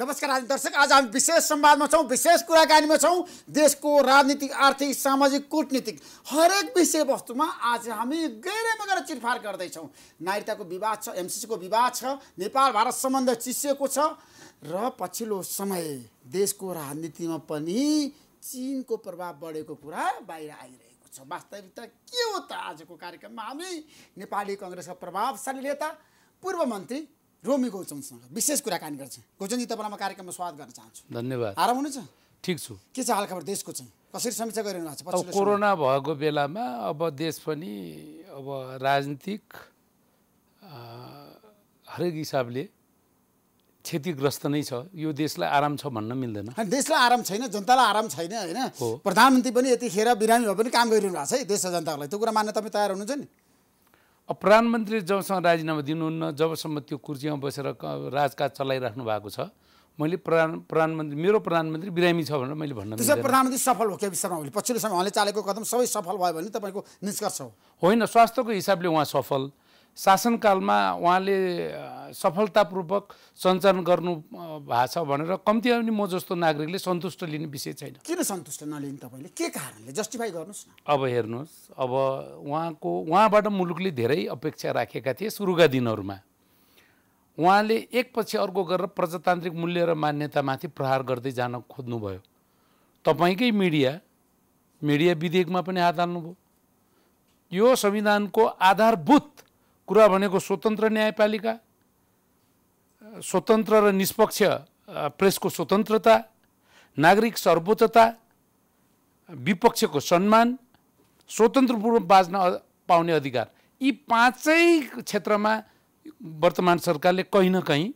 नमस्कार आज दर्शक आज हामी विशेष संवादमा छौँ विशेष कुराकानीमा छौँ देशको राजनीतिक आर्थिक सामाजिक कुटनीतिक हरेक विषयवस्तुमा आज हामी गहिरेमा गएर चिरफार गर्दैछौँ नागरिकताको विवाद छ एमसिसीको विवाद छ नेपाल भारत सम्बन्ध चिसिएको छ र पछिल्लो समय देशको राजनीतिमा पनि चिनको प्रभाव बढेको कुरा बाहिर आइरहेको छ वास्तविकता के हो त आजको कार्यक्रममा हामी नेपाली कङ्ग्रेसका प्रभावशाली नेता पूर्व मन्त्री रोमी गौचनसँग विशेष कुराकानी गर्छ गौचनजी तपाईँलाई म कार्यक्रममा स्वागत गर्न चाहन्छु धन्यवाद आराम हुनुहुन्छ ठिक छु के छ हालखबर देशको चाहिँ कसरी समीक्षा गरिरहनु भएको छ अब कोरोना भएको बेलामा अब देश पनि अब राजनीतिक हरेक हिसाबले क्षतिग्रस्त नै छ यो देशलाई आराम छ भन्न मिल्दैन देशलाई आराम छैन जनतालाई आराम छैन होइन प्रधानमन्त्री पनि यतिखेर बिरामी भए पनि काम गरिरहनु भएको छ है देश र जनताको लागि त्यो कुरा मान्न तपाईँ तयार हुनुहुन्छ नि प्रधानमन्त्री प्रधानमन्त्रीले जबसम्म राजीनामा दिनुहुन्न जबसम्म त्यो कुर्सीमा बसेर राजकाज चलाइराख्नु भएको छ मैले प्रधान प्रधानमन्त्री मेरो प्रधानमन्त्री बिरामी छ भनेर मैले भन्न प्रधानमन्त्री सफल हो केपी शर्मा ओली पछिल्लो समय उहाँले चालेको कदम सबै सफल भयो भने तपाईँको निष्कर्ष हो होइन स्वास्थ्यको हिसाबले उहाँ सफल शासनकालमा उहाँले सफलतापूर्वक सञ्चालन गर्नु भएको छ भनेर कम्ती पनि म जस्तो नागरिकले सन्तुष्ट लिने विषय छैन किन सन्तुष्ट नलिने तपाईँले के कारणले जस्टिफाई गर्नुहोस् न अब हेर्नुहोस् अब उहाँको उहाँबाट मुलुकले धेरै अपेक्षा राखेका थिए सुरुका दिनहरूमा उहाँले एकपछि अर्को गरेर प्रजातान्त्रिक मूल्य र मान्यतामाथि प्रहार गर्दै जान खोज्नुभयो तपाईँकै मिडिया मिडिया विधेयकमा पनि हात हाल्नुभयो यो संविधानको आधारभूत कुरा भनेको स्वतन्त्र न्यायपालिका स्वतन्त्र र निष्पक्ष प्रेसको स्वतन्त्रता नागरिक सर्वोच्चता विपक्षको सम्मान स्वतन्त्रपूर्वक बाँच्न पाउने अधिकार यी पाँचै क्षेत्रमा वर्तमान सरकारले कहीँ न कहीँ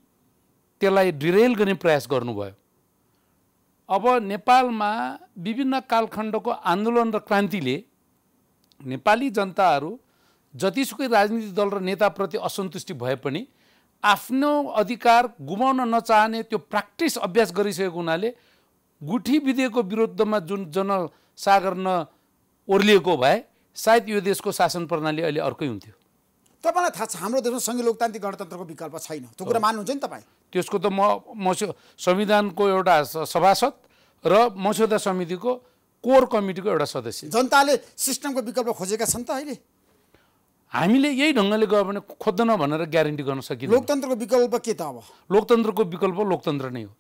त्यसलाई डिरेल गर्ने प्रयास गर्नुभयो अब नेपालमा विभिन्न कालखण्डको आन्दोलन र क्रान्तिले नेपाली जनताहरू जतिसुकै राजनीतिक दल र नेताप्रति असन्तुष्टि भए पनि आफ्नो अधिकार गुमाउन नचाहने त्यो प्र्याक्टिस अभ्यास गरिसकेको हुनाले गुठी विधेयकको विरुद्धमा जुन जनरल सागर न ओर्लिएको भए सायद यो देशको शासन प्रणाली अहिले अर्कै हुन्थ्यो तपाईँलाई थाहा छ हाम्रो देशमा सङ्घीय लोकतान्त्रिक गणतन्त्रको विकल्प छैन त्यो कुरा मान्नुहुन्छ नि तपाईँ त्यसको त म मस्यो संविधानको एउटा सभासद र मस्यौदा समितिको कोर कमिटीको एउटा सदस्य जनताले सिस्टमको विकल्प खोजेका छन् त अहिले हामीले यही ढङ्गले गयो भने खोज्दैन भनेर ग्यारेन्टी गर्न सकिन्छ लोकतन्त्रको विकल्प के त अब लोकतन्त्रको विकल्प लोकतन्त्र नै हो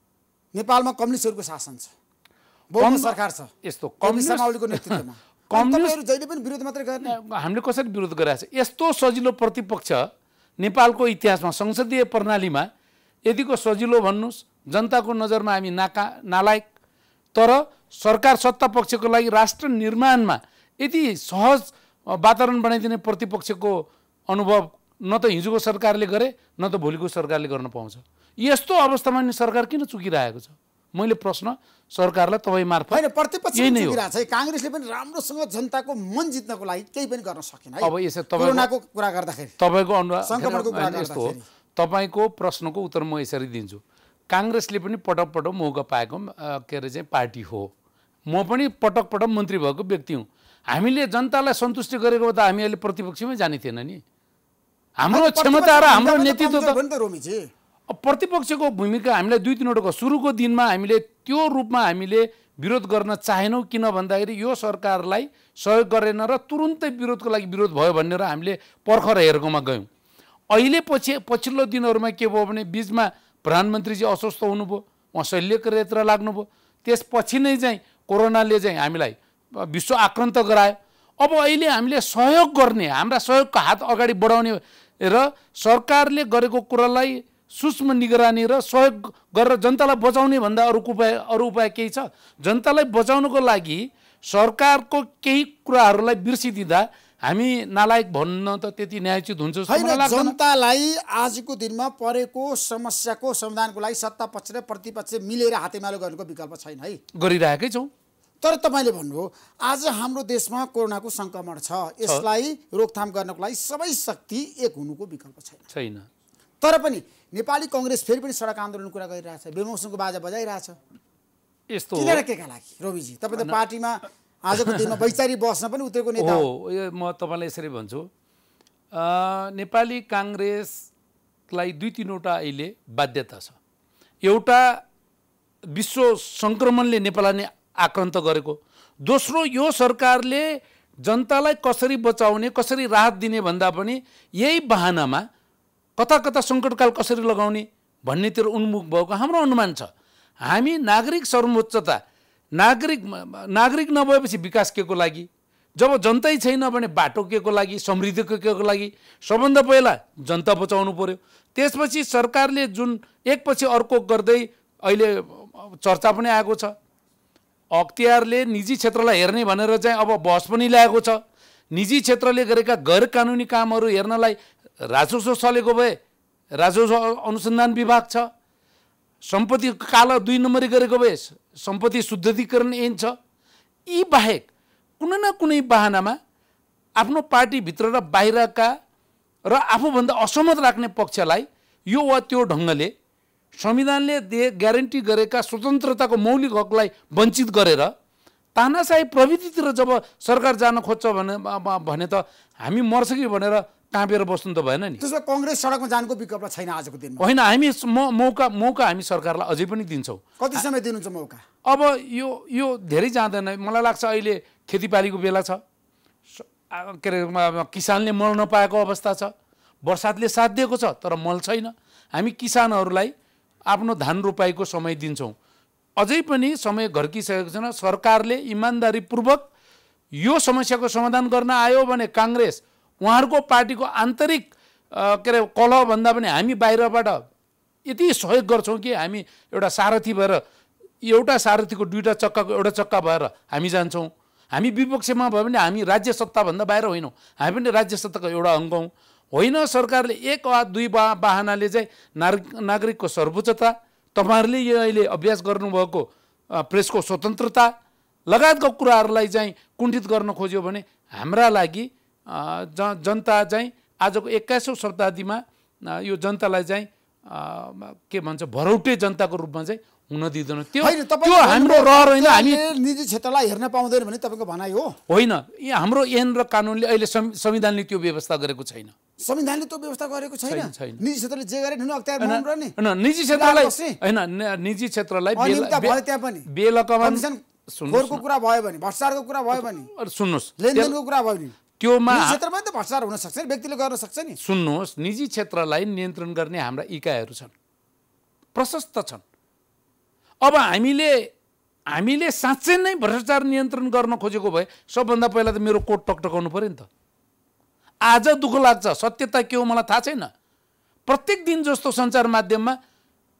नेपालमा कम्युनिस्टहरूको शासन छ सरकार छ यस्तो कम्युनिस्ट जहिले पनि विरोध मात्रै गर्ने हामीले कसरी विरोध गराएको छ यस्तो सजिलो प्रतिपक्ष नेपालको इतिहासमा संसदीय प्रणालीमा यतिको सजिलो भन्नुहोस् जनताको नजरमा हामी नाका नालायक तर सरकार सत्ता पक्षको लागि राष्ट्र निर्माणमा यति सहज वातावरण बनाइदिने प्रतिपक्षको अनुभव न त हिजोको सरकारले गरे न त भोलिको सरकारले गर्न पाउँछ यस्तो अवस्थामा नि सरकार किन चुकिरहेको छ मैले प्रश्न सरकारलाई तपाईँ मार्फत होइन प्रतिपक्ष काङ्ग्रेसले पनि राम्रोसँग जनताको मन जित्नको लागि केही पनि गर्न सकेन अब यसरी तपाईँको कुरा गर्दाखेरि तपाईँको अनुहार हो तपाईँको प्रश्नको उत्तर म यसरी दिन्छु काङ्ग्रेसले पनि पटक पटक मौका पाएको के अरे चाहिँ पार्टी हो म पनि पटक पटक मन्त्री भएको व्यक्ति हुँ हामीले जनतालाई सन्तुष्टि गरेको त हामी अहिले प्रतिपक्षमै जाने थिएन नि हाम्रो क्षमता र हाम्रो नेतृत्व त प्रतिपक्षको भूमिका हामीलाई दुई तिनवटाको सुरुको दिनमा हामीले त्यो रूपमा हामीले विरोध गर्न चाहेनौँ किन भन्दाखेरि यो सरकारलाई सहयोग गरेन र तुरुन्तै विरोधको लागि विरोध भयो भनेर हामीले पर्खर हेरेकोमा गयौँ अहिले पछि पछिल्लो दिनहरूमा के भयो भने बिचमा प्रधानमन्त्रीजी अस्वस्थ हुनुभयो उहाँ शल्यक्रियातिर लाग्नुभयो त्यसपछि नै चाहिँ कोरोनाले चाहिँ हामीलाई विश्व आक्रान्त गरायो अब अहिले हामीले सहयोग गर्ने हाम्रा सहयोगको हात अगाडि बढाउने र सरकारले गरेको कुरालाई सूक्ष्म निगरानी र सहयोग गरेर जनतालाई बचाउने भन्दा अरू उपाय अरू उपाय केही छ जनतालाई बचाउनको लागि सरकारको केही कुराहरूलाई बिर्सिदिँदा हामी नालायक भन्न त त्यति न्यायचित हुन्छ जनतालाई आजको दिनमा परेको समस्याको समाधानको लागि सत्ता पक्ष र प्रतिपक्ष मिलेर हातेमालो गर्नुको विकल्प छैन है गरिरहेकै छौँ तर तपाईँले भन्नुभयो आज हाम्रो देशमा कोरोनाको सङ्क्रमण छ यसलाई रोकथाम गर्नको लागि सबै शक्ति एक हुनुको विकल्प छैन छैन तर पनि नेपाली कङ्ग्रेस फेरि पनि सडक आन्दोलन कुरा गरिरहेछ बेमौसमको बाजा बजाइरहेछ यस्तो का लागि रविजी तपाईँ त पार्टीमा आजको दिनमा वैचारिक बस्न पनि उत्रेको नेता हो यो म तपाईँलाई यसरी भन्छु नेपाली काङ्ग्रेसलाई दुई तिनवटा अहिले बाध्यता छ एउटा विश्व सङ्क्रमणले नेपाललाई आक्रान्त गरेको दोस्रो यो सरकारले जनतालाई कसरी बचाउने कसरी राहत दिने भन्दा पनि यही बहानामा कता कता सङ्कटकाल कसरी लगाउने भन्नेतिर उन्मुख भएको हाम्रो अनुमान छ हामी नागरिक सर्वोच्चता नागरिक नागरिक नभएपछि विकास के को लागि जब जनतै छैन भने बाटो के को लागि समृद्धि के को लागि सबभन्दा पहिला जनता बचाउनु पऱ्यो त्यसपछि सरकारले जुन एकपछि अर्को गर्दै अहिले चर्चा पनि आएको छ अख्तियारले निजी क्षेत्रलाई हेर्ने भनेर चाहिँ अब बस पनि ल्याएको छ निजी क्षेत्रले गरेका गैर कानुनी कामहरू हेर्नलाई राजस्व चलेको भए राजस्व अनुसन्धान विभाग छ सम्पत्ति काल दुई नम्बरी गरेको भए सम्पत्ति शुद्धिकरण ऐन छ यी बाहेक कुनै न कुनै बाहनामा आफ्नो पार्टीभित्र र बाहिरका र आफूभन्दा असहमत राख्ने पक्षलाई यो वा त्यो ढङ्गले संविधानले दे ग्यारेन्टी गरेका स्वतन्त्रताको मौलिक हकलाई वञ्चित गरेर तानासाही प्रविधितिर जब सरकार जान खोज्छ भने भने त हामी मर्छ कि भनेर काँपेर बस्नु त भएन नि त्यसो कङ्ग्रेस सडकमा जानुको विकल्प छैन आजको दिनमा होइन हामी मौका मौका हामी सरकारलाई अझै पनि दिन्छौँ कति समय दिनुहुन्छ मौका अब यो यो धेरै जाँदैन मलाई लाग्छ अहिले खेतीपालीको बेला छ के अरे किसानले मल नपाएको अवस्था छ बर्सातले साथ दिएको छ तर मल छैन हामी किसानहरूलाई आफ्नो धान रोपाइको समय दिन्छौँ अझै पनि समय घर्किसकेको छैन सरकारले इमान्दारीपूर्वक यो समस्याको समाधान गर्न आयो भने काङ्ग्रेस उहाँहरूको पार्टीको आन्तरिक के अरे कलहभन्दा पनि हामी बाहिरबाट यति सहयोग गर्छौँ कि हामी एउटा सारथी भएर एउटा सारथीको दुईवटा चक्काको एउटा चक्का भएर हामी जान्छौँ हामी विपक्षमा भयो भने हामी राज्य सत्ताभन्दा बाहिर होइनौँ हामी पनि राज्य सत्ताको एउटा अङ्ग हौँ होइन सरकारले एक वा दुई बा बाहनाले चाहिँ नागरिक नागरिकको सर्वोच्चता तपाईँहरूले यो अहिले अभ्यास गर्नुभएको प्रेसको स्वतन्त्रता लगायतको कुराहरूलाई चाहिँ कुण्ठित गर्न खोज्यो भने हाम्रा लागि ज जनता चाहिँ आजको एक्काइसौँ शताब्दीमा यो जनतालाई चाहिँ के भन्छ भरौटे जनताको रूपमा चाहिँ हुन दिँदैन त्यो त्यो हाम्रो होइन हामी निजी क्षेत्रलाई हेर्न पाउँदैन भने तपाईँको भनाइ हो होइन हाम्रो एन र कानुनले अहिले संविधानले त्यो व्यवस्था गरेको छैन संविधानले त्यो व्यवस्था गरेको छैन निजी क्षेत्रले जे गरे अख्तियार निजी क्षेत्रलाई होइन निजी क्षेत्रलाई बेलकमानको कुरा भयो भने भ्रष्टाचारको कुरा भयो भने सुन्नुहोस् लेनदेनको कुरा भयो भने त्योमा क्षेत्रमा त भ्रष्टाचार हुन सक्छ नि व्यक्तिले गर्न सक्छ नि सुन्नुहोस् निजी क्षेत्रलाई नियन्त्रण गर्ने हाम्रा इकाइहरू छन् प्रशस्त छन् अब हामीले हामीले साँच्चै नै भ्रष्टाचार नियन्त्रण गर्न खोजेको भए सबभन्दा पहिला त मेरो कोट टकटकाउनु पऱ्यो नि त आज दुःख लाग्छ सत्यता के हो मलाई थाहा छैन प्रत्येक दिन जस्तो सञ्चार माध्यममा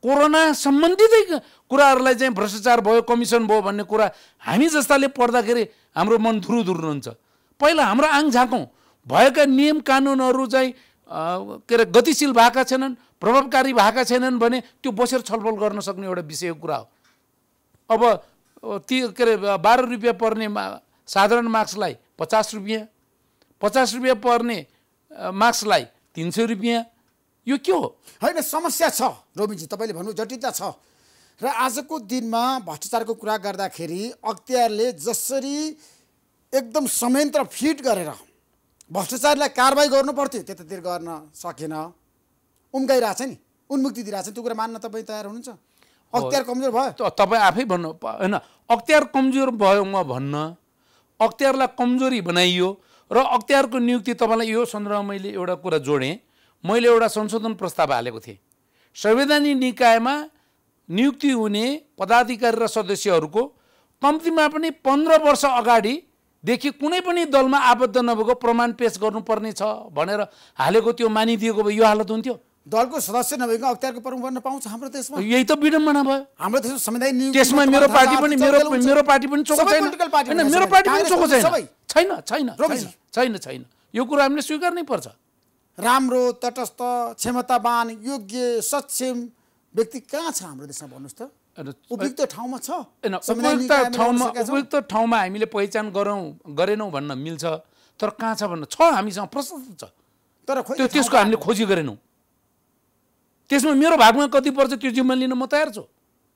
कोरोना सम्बन्धितै कुराहरूलाई चाहिँ भ्रष्टाचार भयो कमिसन भयो भन्ने कुरा हामी जस्ताले पढ्दाखेरि हाम्रो मन धुरु हुन्छ पहिला हाम्रो आङ झाँकौँ भएका नियम कानुनहरू चाहिँ के अरे गतिशील भएका छैनन् प्रभावकारी भएका छैनन् भने त्यो बसेर छलफल गर्न सक्ने एउटा विषयको कुरा हो अब ती के अरे बाह्र रुपियाँ पर्ने साधारण मार्क्सलाई पचास रुपियाँ पचास रुपियाँ पर्ने मास्कलाई तिन सय रुपियाँ यो के हो होइन समस्या छ रोबिनजी तपाईँले भन्नु जटिलता छ र आजको दिनमा भ्रष्टाचारको कुरा गर्दाखेरि अख्तियारले जसरी एकदम संयन्त्र फिट गरेर भ्रष्टाचारलाई कारवाही गर्नु पर्थ्यो त्यतातिर गर्न सकेन उम्काइरहेछ नि उन्मुक्ति दिइरहेछ त्यो कुरा मान्न तपाईँ तयार हुनुहुन्छ अख्तियार कमजोर भयो तपाईँ आफै भन्नु होइन अख्तियार कमजोर भयो म भन्न अख्तियारलाई कमजोरी बनाइयो र अख्तियारको नियुक्ति तपाईँलाई यो सन्दर्भमा मैले एउटा कुरा जोडेँ मैले एउटा संशोधन प्रस्ताव हालेको थिएँ संवैधानिक निकायमा नियुक्ति हुने पदाधिकारी र सदस्यहरूको कम्तीमा पनि पन्ध्र वर्ष अगाडिदेखि कुनै पनि दलमा आबद्ध नभएको प्रमाण पेस गर्नुपर्ने छ भनेर हालेको त्यो मानिदिएको भए यो हालत हुन्थ्यो दलको सदस्य नभएको अख्तियारको प्रमुख बन्न पाउँछ हाम्रो देशमा यही त विडम्बना भयो हाम्रो देशमा संविधान त्यसमा मेरो पार्टी पनि मेरो मेरो पार्टी पनि चोको छैन होइन मेरो पार्टी पनि चोको छैन छैन छैन छैन छैन यो कुरा हामीले स्वीकार नै पर्छ राम्रो तटस्थ क्षमतावान योग्य सक्षम व्यक्ति कहाँ छ हाम्रो देशमा भन्नुहोस् त उपयुक्त ठाउँमा छ उपयुक्त ठाउँमा उपयुक्त ठाउँमा हामीले पहिचान गरौँ गरेनौँ भन्न मिल्छ तर कहाँ छ भन्न छ हामीसँग प्रशस्त छ तर त्यो त्यसको हामीले खोजी गरेनौँ त्यसमा मेरो भागमा कति पर्छ त्यो जिम्मा लिन म तयार छु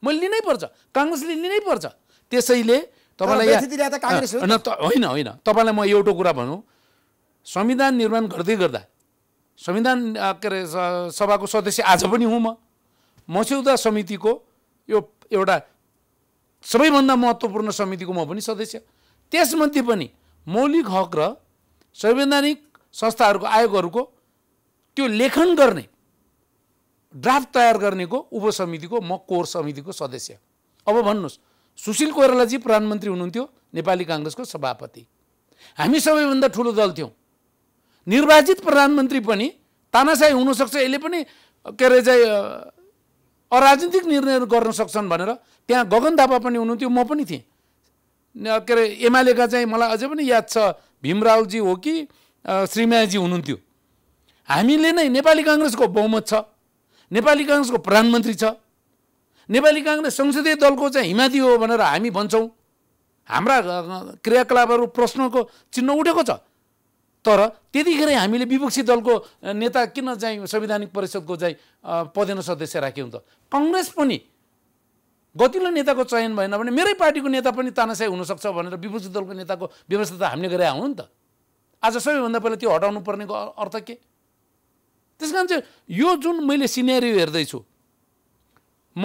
मैले लिनै पर्छ काङ्ग्रेसले लिनै पर्छ त्यसैले तपाईँलाई होइन होइन तपाईँलाई म एउटा कुरा भनौँ संविधान निर्माण गर्दै गर्दा संविधान के अरे सभाको सदस्य आज पनि हुँ म मस्यौदा समितिको यो एउटा सबैभन्दा महत्त्वपूर्ण समितिको म पनि सदस्य त्यसमध्ये पनि मौलिक हक र संवैधानिक संस्थाहरूको आयोगहरूको त्यो लेखन गर्ने ड्राफ्ट तयार गर्नेको उपसमितिको म कोर समितिको सदस्य अब भन्नुहोस् सुशील कोइरालाजी प्रधानमन्त्री हुनुहुन्थ्यो नेपाली काङ्ग्रेसको सभापति हामी सबैभन्दा ठुलो दल थियौँ निर्वाचित प्रधानमन्त्री पनि तानासाई हुनसक्छ यसले पनि के अरे चाहिँ अराजनीतिक निर्णयहरू गर्न सक्छन् भनेर त्यहाँ गगन थापा पनि हुनुहुन्थ्यो म पनि थिएँ के अरे एमालेका चाहिँ मलाई अझै पनि याद छ भीमरावजी हो कि श्रीमायाजी हुनुहुन्थ्यो हामीले नै नेपाली काङ्ग्रेसको बहुमत छ नेपाली काङ्ग्रेसको प्रधानमन्त्री छ नेपाली काङ्ग्रेस संसदीय दलको चाहिँ हिमादी हो भनेर हामी भन्छौँ हाम्रा क्रियाकलापहरू प्रश्नको चिन्ह उठेको छ तर त्यतिखेरै हामीले विपक्षी दलको नेता किन चाहिँ संवैधानिक परिषदको चाहिँ पदेन सदस्य राख्यौँ त कङ्ग्रेस पनि गतिलो नेताको चयन भएन भने मेरै पार्टीको नेता पनि तानासाई हुनसक्छ भनेर विपक्षी दलको नेताको व्यवस्था त हामीले गरेका हौँ नि त आज सबैभन्दा पहिला त्यो हटाउनु पर्नेको अर्थ के त्यस कारण चाहिँ यो जुन मैले सिनेरियो हेर्दैछु म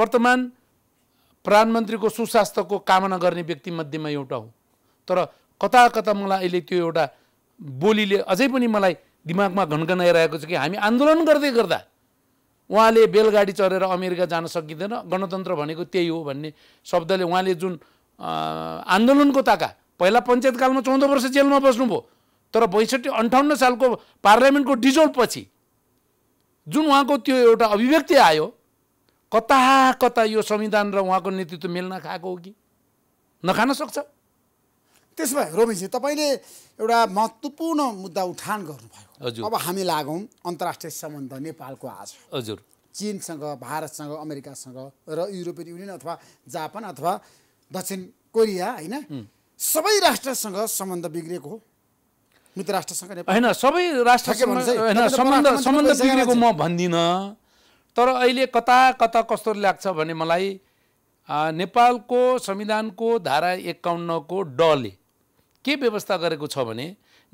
वर्तमान प्रधानमन्त्रीको सुस्वास्थ्यको कामना गर्ने व्यक्तिमध्येमा एउटा हो तर कता कता मलाई अहिले त्यो एउटा बोलीले अझै पनि मलाई दिमागमा घनघनाइरहेको छ कि हामी आन्दोलन गर्दै गर्दा उहाँले बेलगाडी चढेर अमेरिका जान सकिँदैन गणतन्त्र भनेको त्यही हो भन्ने शब्दले उहाँले जुन आन्दोलनको ताका पहिला पञ्चायतकालमा चौध वर्ष जेलमा बस्नुभयो तर बैसठी अन्ठाउन्न सालको पार्लियामेन्टको डिजोल्भपछि जुन उहाँको त्यो एउटा अभिव्यक्ति आयो कता कता यो संविधान र उहाँको नेतृत्व मिल्न खाएको हो कि नखान सक्छ त्यसो भए रोमिजी तपाईँले एउटा महत्त्वपूर्ण मुद्दा उठान गर्नुभयो हजुर अब हामी लागौँ अन्तर्राष्ट्रिय सम्बन्ध नेपालको आज हजुर चिनसँग भारतसँग अमेरिकासँग र युरोपियन युनियन अथवा जापान अथवा दक्षिण कोरिया होइन सबै राष्ट्रसँग सम्बन्ध बिग्रेको हो मित्र राष्ट्रसँग होइन सबै राष्ट्रसँग होइन सम्बन्ध सम्बन्ध बिग्रेको म भन्दिनँ तर अहिले कता कता कस्तो लाग्छ भने मलाई नेपालको संविधानको धारा एकाउन्नको डले के व्यवस्था गरेको छ भने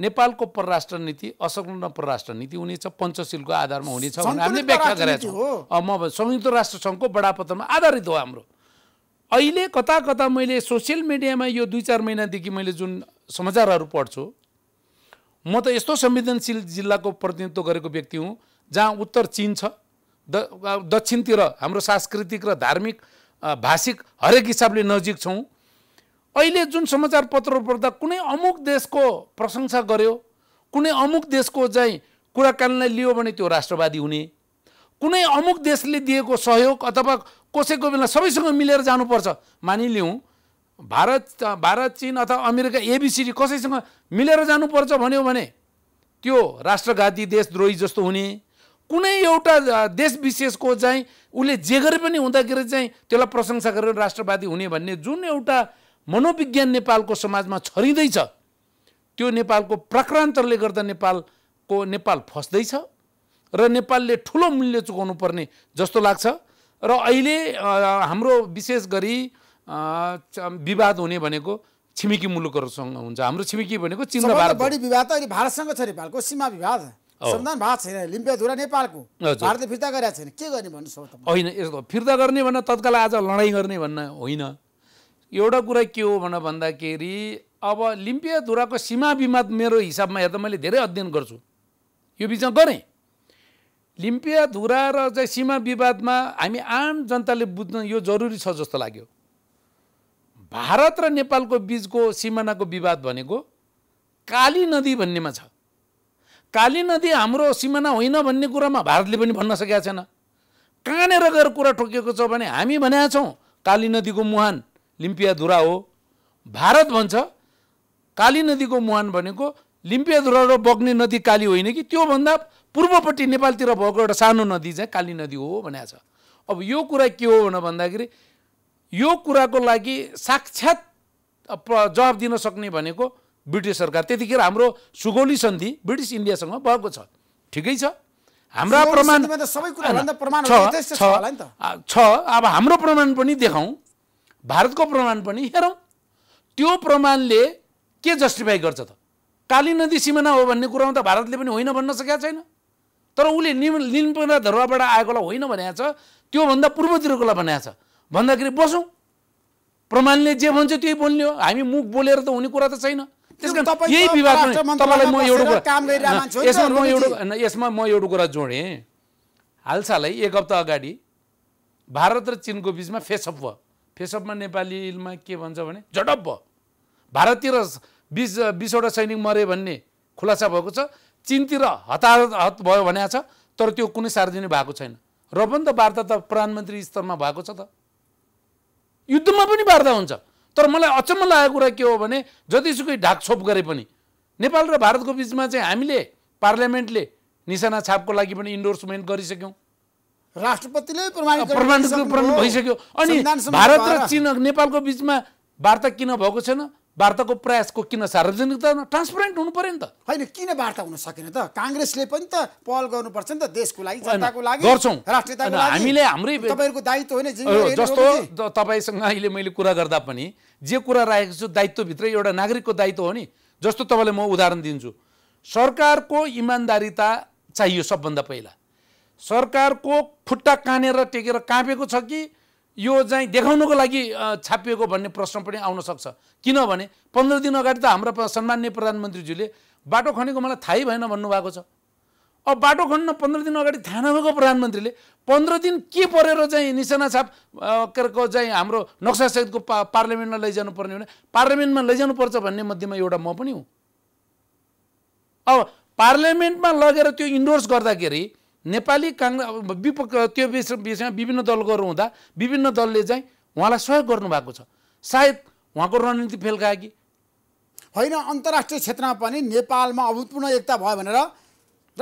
नेपालको परराष्ट्र नीति असंलग्न परराष्ट्र नीति हुनेछ पञ्चशीलको आधारमा हुनेछ भनेर हामीले व्याख्या गरेका छौँ म संयुक्त राष्ट्र सङ्घको बडापत्रमा आधारित हो हाम्रो अहिले कता कता मैले सोसियल मिडियामा यो दुई चार महिनादेखि मैले जुन समाचारहरू पढ्छु म त यस्तो संवेदनशील जिल्लाको प्रतिनिधित्व गरेको व्यक्ति हुँ जहाँ उत्तर चिन छ दक्षिणतिर हाम्रो सांस्कृतिक र धार्मिक भाषिक हरेक हिसाबले नजिक छौँ अहिले जुन समाचार पत्रहरू पढ्दा कुनै अमुक देशको प्रशंसा गर्यो कुनै अमुक देशको चाहिँ कुराकानीलाई लियो भने त्यो राष्ट्रवादी हुने कुनै अमुक देशले दिएको सहयोग अथवा कसैको बेला सबैसँग मिलेर जानुपर्छ मानिलिउँ भारत भारत चिन अथवा अमेरिका एबिसिडी कसैसँग मिलेर जानुपर्छ भन्यो भने त्यो राष्ट्रघाती देशद्रोही जस्तो हुने कुनै एउटा देश विशेषको चाहिँ उसले जे गरे पनि हुँदाखेरि चाहिँ त्यसलाई प्रशंसा गरेर राष्ट्रवादी हुने भन्ने जुन एउटा मनोविज्ञान नेपालको समाजमा छरिँदैछ त्यो नेपालको प्रक्रान्तरले गर्दा नेपालको नेपाल फस्दैछ र नेपालले ठुलो मूल्य चुकाउनु पर्ने जस्तो लाग्छ र अहिले हाम्रो विशेष गरी विवाद हुने भनेको छिमेकी मुलुकहरूसँग हुन्छ हाम्रो छिमेकी भनेको चिन बढी विवाद त भारतसँग छ नेपालको सीमा विवाद भएको छैन लिम्पेधुरा नेपालको भारतले फिर्ता के गर्ने भन्नु होइन यस्तो फिर्ता गर्ने भन्न तत्काल आज लडाइँ गर्ने भन्न होइन एउटा कुरा के हो भन भन्दाखेरि अब लिम्पियाधुराको सीमा विवाद मेरो हिसाबमा हेर्दा मैले धेरै अध्ययन गर्छु यो बिचमा गरेँ लिम्पियाधुरा र चाहिँ सीमा विवादमा हामी आम जनताले बुझ्न यो जरुरी छ जस्तो लाग्यो भारत र नेपालको बिचको सिमानाको विवाद भनेको काली नदी भन्नेमा छ काली नदी हाम्रो सिमाना होइन भन्ने कुरामा भारतले पनि भन्न सकेका छैन कहाँनिर गएर कुरा ठोकिएको छ भने हामी भनेका छौँ काली नदीको मुहान लिम्पियाधुरा हो भारत भन्छ काली नदीको मुहान भनेको लिम्पियाधुरा र बग्ने नदी काली होइन कि त्योभन्दा पूर्वपट्टि नेपालतिर भएको एउटा सानो नदी चाहिँ काली नदी हो भनेको छ अब यो कुरा के हो भनेर भन्दाखेरि यो कुराको लागि साक्षात जवाब दिन सक्ने भनेको ब्रिटिस सरकार त्यतिखेर हाम्रो सुगौली सन्धि ब्रिटिस इन्डियासँग भएको छ ठिकै छ हाम्रा प्रमाण छ अब हाम्रो प्रमाण पनि देखाउँ भारतको प्रमाण पनि हेरौँ त्यो प्रमाणले के जस्टिफाई गर्छ त काली नदी सिमाना हो भन्ने कुरामा त भारतले पनि होइन भन्न सकेका छैन तर उसले निम निम्पना धर्वाबाट आएकोलाई होइन भनेको छ त्योभन्दा पूर्वतिरकोलाई भनेको छ भन्दाखेरि बसौँ प्रमाणले जे भन्छ त्यही बोल्ने हो हामी मुख बोलेर त हुने कुरा त छैन त्यस कारण यही विवादमा तपाईँलाई म एउटा यसमा म एउटा यसमा म एउटा कुरा जोडेँ हालसालै एक हप्ता अगाडि भारत र चिनको बिचमा फेसअप भयो फेसअपमा नेपालीमा के भन्छ भने झडप भयो भारततिर बिस बिसवटा सैनिक मरे भन्ने खुलासा भएको छ चिनतिर हताहत भयो भने छ तर त्यो कुनै सार्वजनिक भएको छैन र पनि त वार्ता त प्रधानमन्त्री स्तरमा भएको छ त युद्धमा पनि वार्ता हुन्छ तर मलाई अचम्म लागेको कुरा के हो भने जतिसुकै ढाकछोप गरे पनि नेपाल र भारतको बिचमा चाहिँ हामीले पार्लियामेन्टले निशाना छापको लागि पनि इन्डोर्समेन्ट गरिसक्यौँ राष्ट्रपतिले प्रमाणित भइसक्यो अनि भारत र चिन नेपालको बिचमा वार्ता किन भएको छैन वार्ताको प्रयासको किन सार्वजनिकता ट्रान्सपरेन्ट हुनु पऱ्यो नि त होइन किन वार्ता हुन सकेन त काङ्ग्रेसले पनि त पहल गर्नुपर्छ नि त देशको लागि जनताको लागि गर्छौँ हामीले हाम्रै तपाईँहरूको दायित्व होइन जस्तो तपाईँसँग अहिले मैले कुरा गर्दा पनि जे कुरा राखेको छु दायित्वभित्र एउटा नागरिकको दायित्व हो नि जस्तो तपाईँलाई म उदाहरण दिन्छु सरकारको इमान्दारिता चाहियो सबभन्दा पहिला सरकारको खुट्टा कानेर टेकेर काँपेको छ कि यो चाहिँ देखाउनुको लागि छापिएको भन्ने प्रश्न पनि आउन सक्छ किनभने पन्ध्र दिन अगाडि त हाम्रो सम्मान्य प्रधानमन्त्रीज्यूले बाटो खनेको मलाई थाहै भएन भन्नुभएको छ अब बाटो खन्न पन्ध्र दिन अगाडि थाहा नभएको प्रधानमन्त्रीले पन्ध्र दिन के परेर चाहिँ निशाना छाप को चाहिँ हाम्रो सहितको पा पार्लियामेन्टमा लैजानु लैजानुपर्ने भने पार्लियामेन्टमा लैजानुपर्छ भन्ने मध्येमा एउटा म पनि हुँ अब पार्लियामेन्टमा लगेर त्यो इन्डोर्स गर्दाखेरि नेपाली काङ्ग्रेस विपक्ष त्यो विषयमा विभिन्न दलहरू हुँदा विभिन्न दलले चाहिँ उहाँलाई सहयोग गर्नुभएको छ सायद उहाँको रणनीति फेल फेलकायो कि होइन अन्तर्राष्ट्रिय क्षेत्रमा पनि नेपालमा अभूतपूर्ण एकता भयो भनेर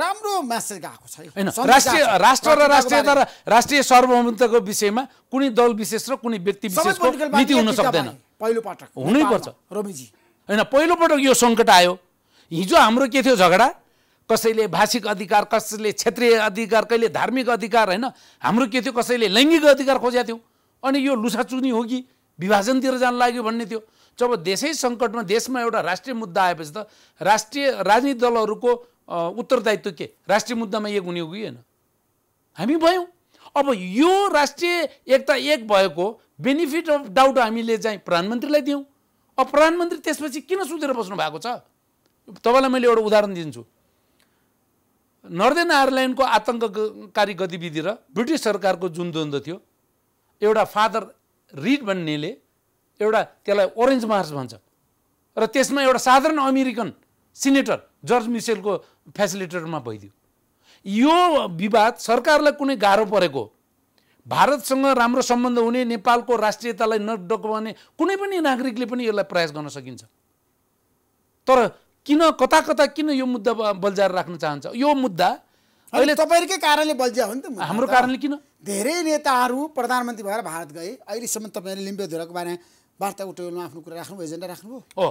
राम्रो म्यासेज गएको छ होइन राष्ट्रिय राष्ट्र र राष्ट्रियता र राष्ट्रिय सार्वभौमत्वको विषयमा कुनै दल विशेष र कुनै व्यक्ति विशेषको नीति हुन सक्दैन पहिलोपटक हुनैपर्छ रविजी होइन पहिलोपटक यो सङ्कट आयो हिजो हाम्रो के थियो झगडा कसैले भाषिक अधिकार कसैले क्षेत्रीय अधिकार कहिले धार्मिक अधिकार होइन हाम्रो के थियो कसैले लैङ्गिक अधिकार खोजेको थियो अनि यो लुसाचुनी हो कि विभाजनतिर जान लाग्यो भन्ने थियो जब देशै सङ्कटमा देशमा एउटा राष्ट्रिय मुद्दा आएपछि त राष्ट्रिय राजनीतिक दलहरूको उत्तरदायित्व के राष्ट्रिय मुद्दामा एक हुने हो कि होइन हामी भयौँ अब यो राष्ट्रिय एकता एक भएको बेनिफिट अफ डाउट हामीले चाहिँ प्रधानमन्त्रीलाई दियौँ अब प्रधानमन्त्री त्यसपछि किन सुतेर बस्नु भएको छ तपाईँलाई मैले एउटा उदाहरण दिन्छु नर्देन आयरल्यान्डको आतङ्ककारी गतिविधि र ब्रिटिस सरकारको जुन द्वन्द्व थियो एउटा फादर रिड भन्नेले एउटा त्यसलाई ओरेन्ज मार्च भन्छ र त्यसमा एउटा साधारण अमेरिकन सिनेटर जर्ज मिसेलको फेसिलिटेटरमा भइदियो यो विवाद सरकारलाई कुनै गाह्रो परेको भारतसँग राम्रो सम्बन्ध हुने नेपालको राष्ट्रियतालाई नडकवाउने कुनै पनि नागरिकले पनि यसलाई प्रयास गर्न सकिन्छ तर किन कता कता किन यो मुद्दा बल्झाएर राख्न चाहन्छ यो मुद्दा अहिले तपाईँहरूकै कारणले बल्झ्या हो नि त हाम्रो कारणले किन धेरै नेताहरू प्रधानमन्त्री भएर भारत गए अहिलेसम्म तपाईँहरूले लिम्बे धुराको बारेमा वार्ता उठाउनु आफ्नो कुरा राख्नुभयो एजेन्डा राख्नुभयो हो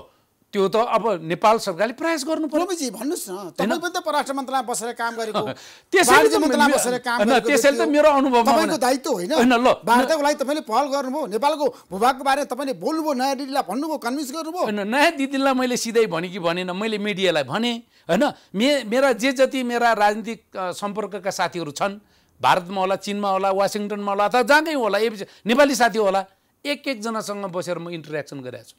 त्यो त अब नेपाल सरकारले प्रयास गर्नु पर्यो भन्नुहोस् न तपाईँ पनि त परराष्ट्र मन्त्रालय बसेर काम गरेको त्यसैले त बसेर काम गरेको त्यसैले त मेरो अनुभव तपाईँको दायित्व होइन ल भारतको लागि तपाईँले पहल गर्नुभयो नेपालको भूभागको बारेमा तपाईँले बोल्नुभयो नयाँ दिदीलाई भन्नुभयो कन्भिन्स गर्नुभयो होइन नयाँ दिदीलाई मैले सिधै भने कि भनेन मैले मिडियालाई भने होइन मे मेरा जे जति मेरा राजनीतिक सम्पर्कका साथीहरू छन् भारतमा होला चिनमा होला वासिङटनमा होला अथवा जहाँकै होला नेपाली साथी होला एक एकजनासँग बसेर म इन्टरेक्सन गरेको छु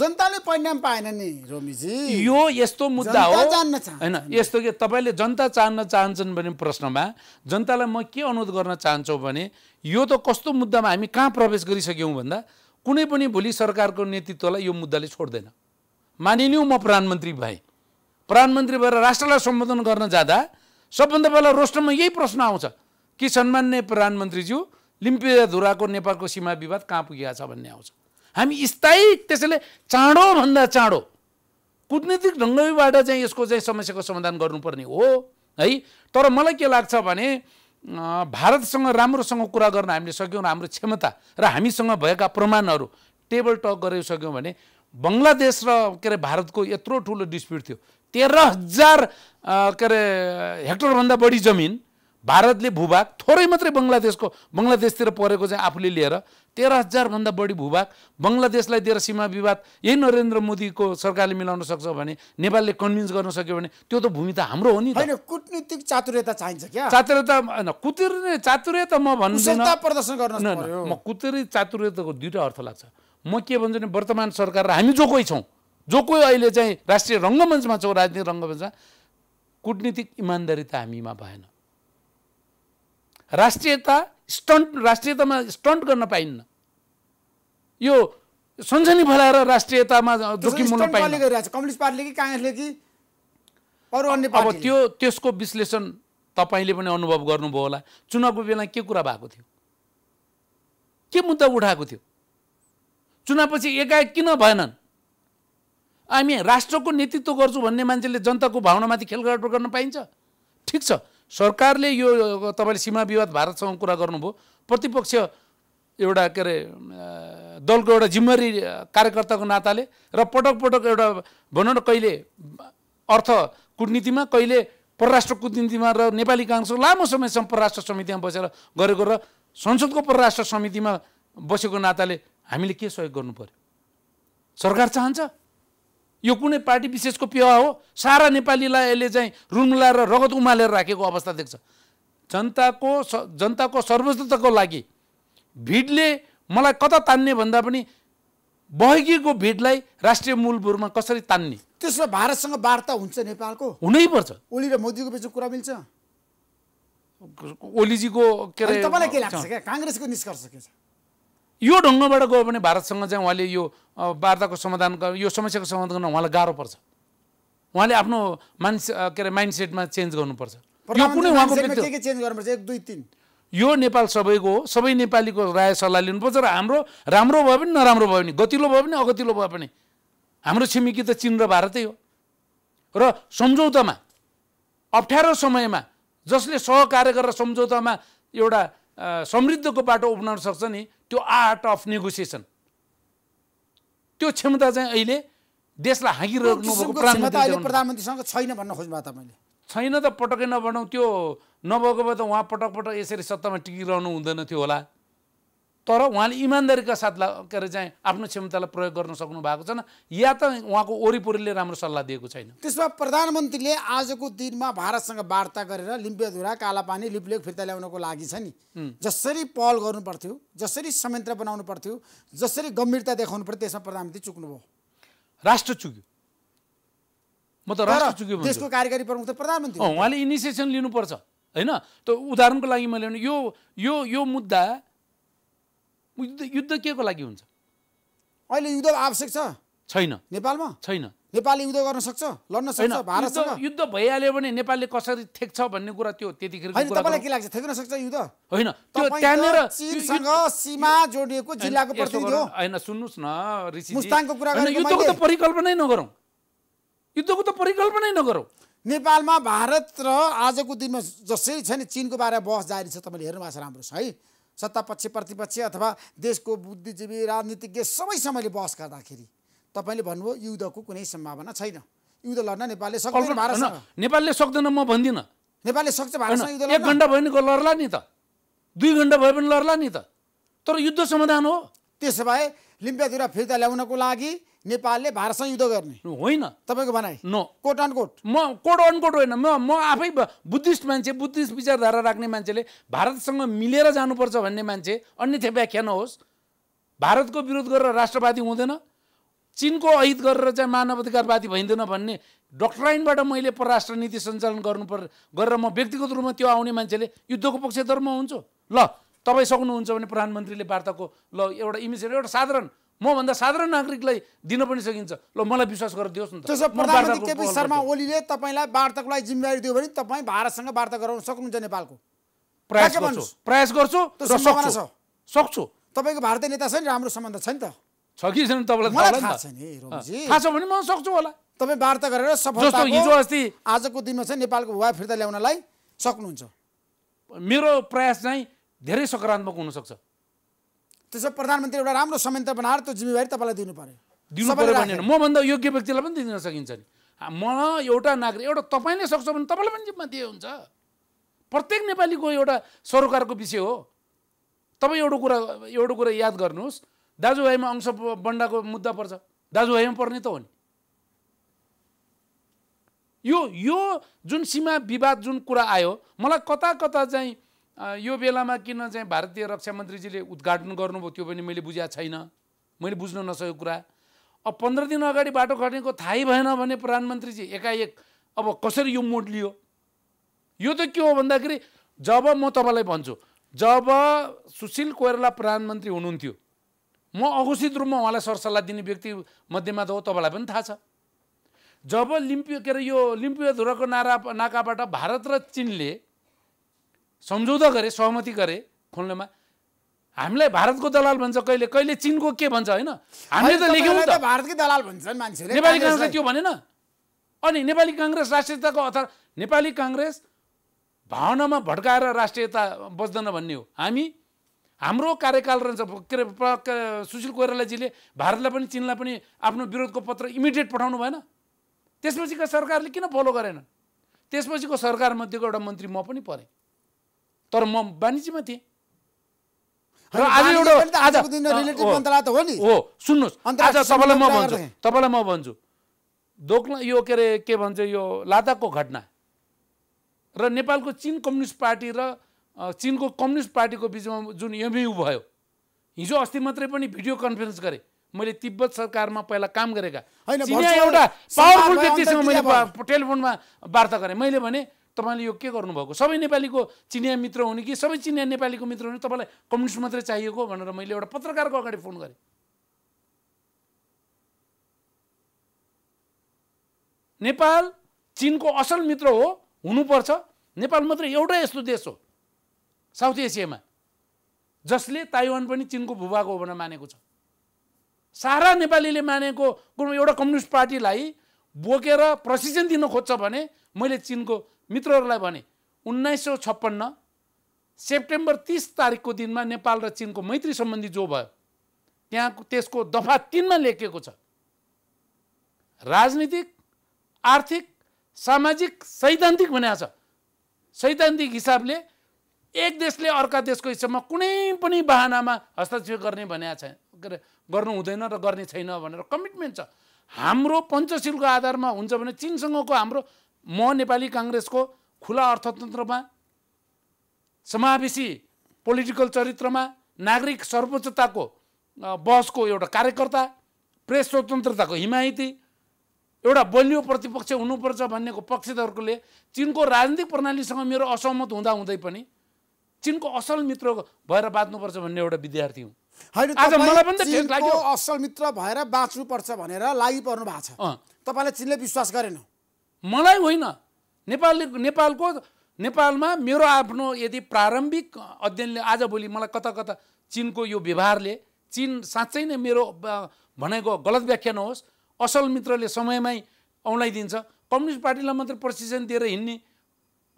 जनताले परिणाम पाएन नि रोमीजी यो यस्तो मुद्दा हो होइन यस्तो के तपाईँले जनता चाहन्न चाहन्छन् भने प्रश्नमा जनतालाई म के अनुरोध गर्न चाहन्छौँ भने यो त कस्तो मुद्दामा हामी कहाँ प्रवेश गरिसक्यौँ भन्दा कुनै पनि भोलि सरकारको नेतृत्वलाई यो मुद्दाले छोड्दैन मानिलिउँ म प्रधानमन्त्री भएँ प्रधानमन्त्री भएर राष्ट्रलाई सम्बोधन गर्न जाँदा सबभन्दा पहिला रोस्टरमा यही प्रश्न आउँछ कि सन्मान्य प्रधानमन्त्रीज्यू लिम्पिया धुराको नेपालको सीमा विवाद कहाँ पुगेका छ भन्ने आउँछ हामी स्थायी त्यसैले चाँडोभन्दा चाँडो कुटनीतिक ढङ्गबाट चाहिँ यसको चाहिँ समस्याको समाधान गर्नुपर्ने हो है तर मलाई के लाग्छ भने भारतसँग राम्रोसँग कुरा गर्न हामीले सक्यौँ हाम्रो क्षमता र हामीसँग भएका प्रमाणहरू टेबल टक गरिसक्यौँ भने बङ्गलादेश र के अरे भारतको यत्रो ठुलो डिस्प्युट थियो तेह्र हजार के अरे हेक्टरभन्दा बढी जमिन भारतले भूभाग थोरै मात्रै बङ्गलादेशको बङ्गलादेशतिर परेको चाहिँ आफूले लिएर तेह्र हजारभन्दा बढी भूभाग बङ्गलादेशलाई दिएर सीमा विवाद यही नरेन्द्र मोदीको सरकारले मिलाउन सक्छ भने नेपालले कन्भिन्स गर्न सक्यो भने त्यो त भूमि त हाम्रो हो नि होइन कुटनीतिक चातुर्यता चाहिन्छ क्या चातुर्यता होइन कुतिर्ने चातुर्यता म भन्छु प्रदर्शन गर्न म कुतिर चातुर्यताको दुईवटा अर्थ लाग्छ म के भन्छु भने वर्तमान सरकार र हामी जो कोही छौँ जो कोही अहिले चाहिँ राष्ट्रिय रङ्गमञ्चमा छौँ राजनीतिक रङ्गमञ्चमा कुटनीतिक इमान्दारी त हामीमा भएन राष्ट्रियता स्टन्ट राष्ट्रियतामा स्टन्ट गर्न पाइन्न यो सन्सनी फैलाएर राष्ट्रियतामा जोखिम हुन पाइन्न कम्युनिस्ट पार्टीले कि काङ्ग्रेसले कि अरू अन्य अब त्यो त्यसको विश्लेषण तपाईँले पनि अनुभव गर्नुभयो होला चुनावको बेला के कुरा भएको थियो के मुद्दा उठाएको थियो चुनावपछि एकाएक किन भएनन् हामी राष्ट्रको नेतृत्व गर्छु भन्ने मान्छेले जनताको भावनामाथि खेलगाड गर्न पाइन्छ ठिक छ सरकारले यो तपाईँले सीमा विवाद भारतसँग कुरा गर्नुभयो प्रतिपक्ष एउटा के अरे दलको एउटा जिम्मेवारी कार्यकर्ताको नाताले र पटक पटक एउटा भनौँ न कहिले अर्थ कुटनीतिमा कहिले परराष्ट्र कुटनीतिमा र नेपाली काङ्ग्रेसको लामो समयसम्म परराष्ट्र समितिमा बसेर गरेको र संसदको परराष्ट्र समितिमा बसेको नाताले हामीले के सहयोग गर्नु पऱ्यो सरकार चाहन्छ यो कुनै पार्टी विशेषको पेवा हो सारा नेपालीलाई यसले चाहिँ रुम्ला र रगत उमालेर राखेको अवस्था देख्छ जनताको जनताको सर्वोच्चताको लागि भिडले मलाई कता तान्ने भन्दा पनि बहकिएको भिडलाई राष्ट्रिय मूलभूमा कसरी तान्ने त्यसो भारतसँग वार्ता हुन्छ नेपालको हुनैपर्छ ओली र मोदीको बिच कुरा मिल्छ ओलीजीको के अरे तपाईँलाई के लाग्छ क्या काङ्ग्रेसको निष्कर्ष के छ यो ढङ्गबाट गयो भने भारतसँग चाहिँ उहाँले यो वार्ताको समाधान यो समस्याको समाधान गर्न उहाँलाई गाह्रो पर्छ उहाँले आफ्नो मान्छे के अरे माइन्ड सेटमा चेन्ज गर्नुपर्छ यो यो नेपाल सबैको हो सबै नेपालीको राय सल्लाह लिनुपर्छ र हाम्रो राम्रो भयो भने नराम्रो भयो भने गतिलो भयो भने अगतिलो भयो भने हाम्रो छिमेकी त चिन र भारतै हो र सम्झौतामा अप्ठ्यारो समयमा जसले सहकार्य गरेर सम्झौतामा एउटा समृद्धको बाटो अप्नाउन सक्छ नि त्यो आर्ट अफ नेगोसिएसन त्यो क्षमता चाहिँ अहिले देशलाई हाँकिरहनु प्रधानमन्त्रीसँग छैन भन्न खोज्नु त तपाईँले छैन त पटकै नभनौँ त्यो नभएको भए त उहाँ पटक पटक यसरी सत्तामा टिकिरहनु हुँदैन थियो होला तर उहाँले इमान्दारीका साथ के अरे चाहिँ आफ्नो क्षमतालाई प्रयोग गर्न सक्नु भएको छैन या त उहाँको वरिपरिले राम्रो सल्लाह दिएको छैन त्यसमा प्रधानमन्त्रीले आजको दिनमा भारतसँग वार्ता गरेर लिम्पेधुरा कालापानी लिपलेक फिर्ता ल्याउनको लागि छ नि जसरी पहल गर्नु पर्थ्यो जसरी संयन्त्र बनाउनु पर्थ्यो जसरी गम्भीरता देखाउनु पर्थ्यो त्यसमा प्रधानमन्त्री चुक्नु भयो राष्ट्र चुक्यो म त राष्ट्र चुक्यो त्यसको कार्यकारी प्रमुख त प्रधानमन्त्री उहाँले इनिसिएसन लिनुपर्छ होइन त उदाहरणको लागि मैले यो यो यो मुद्दा युद्ध युद्ध के को लागि हुन्छ अहिले युद्ध आवश्यक छ छैन नेपालमा छैन नेपालले युद्ध गर्न सक्छ लड्न सक्छ भारतसँग युद्ध भइहाल्यो भने नेपालले कसरी ठेक्छ भन्ने कुरा त्यो त्यतिखेर तपाईँलाई के लाग्छ ठेक्न सक्छ युद्ध होइन त्यो त्यहाँनिर सीमा जोडिएको जिल्लाको प्रतिनिधि हो हैन सुन्नुस् न ऋषि मुस्ताङको कुरा गर्नु युद्धको त परिकल्पनै नगरौँ युद्धको त परिकल्पनै नगरौँ नेपालमा भारत र आजको दिनमा जसरी छ नि चिनको बारेमा बहस जारी छ तपाईँले हेर्नु भएको छ राम्रो छ है सत्तापक्ष प्रतिपक्ष अथवा देशको बुद्धिजीवी राजनीतिज्ञ सबै समयले बहस गर्दाखेरि तपाईँले भन्नुभयो युद्धको कुनै सम्भावना छैन युद्ध लड्न नेपालले सक्दैन नेपालले सक्दैन म भन्दिनँ नेपालले सक्छ भारत एक घन्टा भयो भने लड्ला नि त दुई घन्टा भयो भने लड्ला नि त तर युद्ध समाधान हो त्यसो भए लिम्पियातिर फिर्ता ल्याउनको लागि नेपालले भारतसँग युद्ध गर्ने होइन तपाईँको भनाइ नो कोट अनकोट म कोट अनकोट होइन म म आफै बुद्धिस्ट मान्छे बुद्धिस्ट विचारधारा राख्ने मान्छेले भारतसँग मिलेर जानुपर्छ भन्ने मान्छे अन्य अन्यथा व्याख्या नहोस् भारतको विरोध गरेर राष्ट्रवादी हुँदैन चिनको अहित गरेर चाहिँ मानव अधिकारवादी भइँदैन भन्ने डक्ट्राइनबाट मैले परराष्ट्र नीति सञ्चालन गर्नु पर गरेर म व्यक्तिगत रूपमा त्यो आउने मान्छेले युद्धको पक्षधर्म हुन्छु ल तपाईँ सक्नुहुन्छ भने प्रधानमन्त्रीले वार्ताको ल एउटा इमिसेन्ट एउटा साधारण मभन्दा साधारण नागरिकलाई दिन पनि सकिन्छ ल मलाई विश्वास गरेर दियोस् न त्यसो प्रधानमन्त्री केपी शर्मा ओलीले तपाईँलाई वार्ताको लागि जिम्मेवारी दियो भने तपाईँ भारतसँग वार्ता गराउन सक्नुहुन्छ नेपालको प्रयास गर्छु प्रयास गर्छु सक्छु तपाईँको भारतीय नेता छ नि राम्रो सम्बन्ध छ नि त छ कि छैन तपाईँलाई म सक्छु होला तपाईँ वार्ता गरेर सफलता हिजो अस्ति आजको दिनमा चाहिँ नेपालको भुवा फिर्ता ल्याउनलाई सक्नुहुन्छ मेरो प्रयास चाहिँ धेरै सकारात्मक हुनसक्छ त्यसो प्रधानमन्त्री एउटा राम्रो संयन्त्र बनाएर त्यो जिम्मेवारी तपाईँलाई दिनु पऱ्यो दिनु पऱ्यो भन्ने मभन्दा योग्य व्यक्तिलाई पनि दिन सकिन्छ नि म एउटा नागरिक एउटा तपाईँ नै सक्छ भने तपाईँलाई पनि जिम्मा दिए हुन्छ प्रत्येक नेपालीको एउटा सरोकारको विषय हो तपाईँ एउटा कुरा एउटा कुरा याद गर्नुहोस् दाजुभाइमा अंश बन्डाको मुद्दा पर्छ दाजुभाइमा पर्ने त हो नि यो यो जुन सीमा विवाद जुन कुरा आयो मलाई कता कता चाहिँ यो बेलामा किन चाहिँ भारतीय रक्षा मन्त्रीजीले उद्घाटन गर्नुभयो त्यो पनि मैले बुझाएको छैन मैले बुझ्न नसकेको कुरा अब पन्ध्र दिन अगाडि बाटो घटेको थाहै भएन भने प्रधानमन्त्रीजी एकाएक अब कसरी यो मोड लियो यो त के हो भन्दाखेरि जब म तपाईँलाई भन्छु जब सुशील कोइराला प्रधानमन्त्री हुनुहुन्थ्यो म अघोषित रूपमा उहाँलाई सरसल्लाह दिने व्यक्ति मध्येमा त हो तपाईँलाई पनि थाहा छ जब लिम्पियो के अरे यो लिम्पियो धुराको नारा नाकाबाट भारत र चिनले सम्झौता गरे सहमति गरे खोल्नेमा हामीलाई भारतको दलाल भन्छ कहिले कहिले चिनको के भन्छ होइन हामीले त लेख्यौँ त भारतकै दलाल भन्छन् मान्छेले नेपाली काङ्ग्रेसले त्यो भनेन अनि नेपाली काङ्ग्रेस राष्ट्रियताको अथवा नेपाली काङ्ग्रेस भावनामा भड्काएर राष्ट्रियता बस्दैन भन्ने हो हामी हाम्रो कार्यकाल रहन्छ के अरे सुशील कोइरालाजीले भारतलाई पनि चिनलाई पनि आफ्नो विरोधको पत्र इमिडिएट पठाउनु भएन त्यसपछिको सरकारले किन फलो गरेन त्यसपछिको सरकारमध्येको एउटा मन्त्री म पनि परेँ तर म वाणिज्यमा थिएँ र आज एउटा हो सुन्नुहोस् आज तपाईँलाई म भन्छु तपाईँलाई म भन्छु दोक्ला यो के अरे के भन्छ यो लादाखको घटना र नेपालको चिन कम्युनिस्ट पार्टी र चिनको कम्युनिस्ट पार्टीको बिचमा जुन एमयु भयो हिजो अस्ति मात्रै पनि भिडियो कन्फरेन्स गरेँ मैले तिब्बत सरकारमा पहिला काम गरेका एउटा पावरफुल व्यक्तिसँग मैले टेलिफोनमा वार्ता गरेँ मैले भने तपाईँले यो के गर्नुभएको सबै नेपालीको चिनिया मित्र हुने कि सबै चिनिया नेपालीको मित्र हुने तपाईँलाई कम्युनिस्ट मात्रै चाहिएको भनेर मैले एउटा पत्रकारको अगाडि फोन गरेँ नेपाल चिनको असल मित्र हो हुनुपर्छ नेपाल मात्रै एउटा यस्तो देश हो साउथ एसियामा जसले ताइवान पनि चिनको भूभाग हो भनेर मानेको छ सारा नेपालीले मानेको एउटा कम्युनिस्ट पार्टीलाई बोकेर प्रशिक्षण दिन खोज्छ भने मैले चिनको मित्रहरूलाई भने उन्नाइस सौ छप्पन्न सेप्टेम्बर तिस तारिकको दिनमा नेपाल र चिनको मैत्री सम्बन्धी जो भयो त्यहाँ त्यसको दफा तिनमा लेखिएको छ राजनीतिक आर्थिक सामाजिक सैद्धान्तिक भनेको छ सैद्धान्तिक हिसाबले एक देशले अर्का देशको हिसाबमा कुनै पनि बाहनामा हस्तक्षेप गर्ने भनेको गर्नु हुँदैन र गर्ने छैन भनेर कमिटमेन्ट छ हाम्रो पञ्चशीलको आधारमा हुन्छ भने चिनसँगको हाम्रो म नेपाली काङ्ग्रेसको खुला अर्थतन्त्रमा समावेशी पोलिटिकल चरित्रमा नागरिक सर्वोच्चताको बहसको एउटा कार्यकर्ता प्रेस स्वतन्त्रताको हिमायती एउटा बलियो प्रतिपक्ष हुनुपर्छ भन्नेको पक्षधरकोले चिनको राजनीतिक प्रणालीसँग मेरो असहमत हुँदा हुँदै पनि चिनको असल मित्र भएर बाँच्नुपर्छ भन्ने एउटा विद्यार्थी हुँ असल मित्र भएर बाँच्नुपर्छ भनेर लागि पर्नु भएको छ तपाईँलाई चिनले विश्वास गरेन मलाई होइन नेपालले नेपालको नेपालमा मेरो आफ्नो यदि प्रारम्भिक अध्ययनले आजभोलि मलाई कता कता चिनको यो व्यवहारले चिन साँच्चै नै मेरो भनेको गलत व्याख्या नहोस् असल मित्रले समयमै औँलाइदिन्छ कम्युनिस्ट पार्टीलाई मात्र प्रशिक्षण दिएर हिँड्ने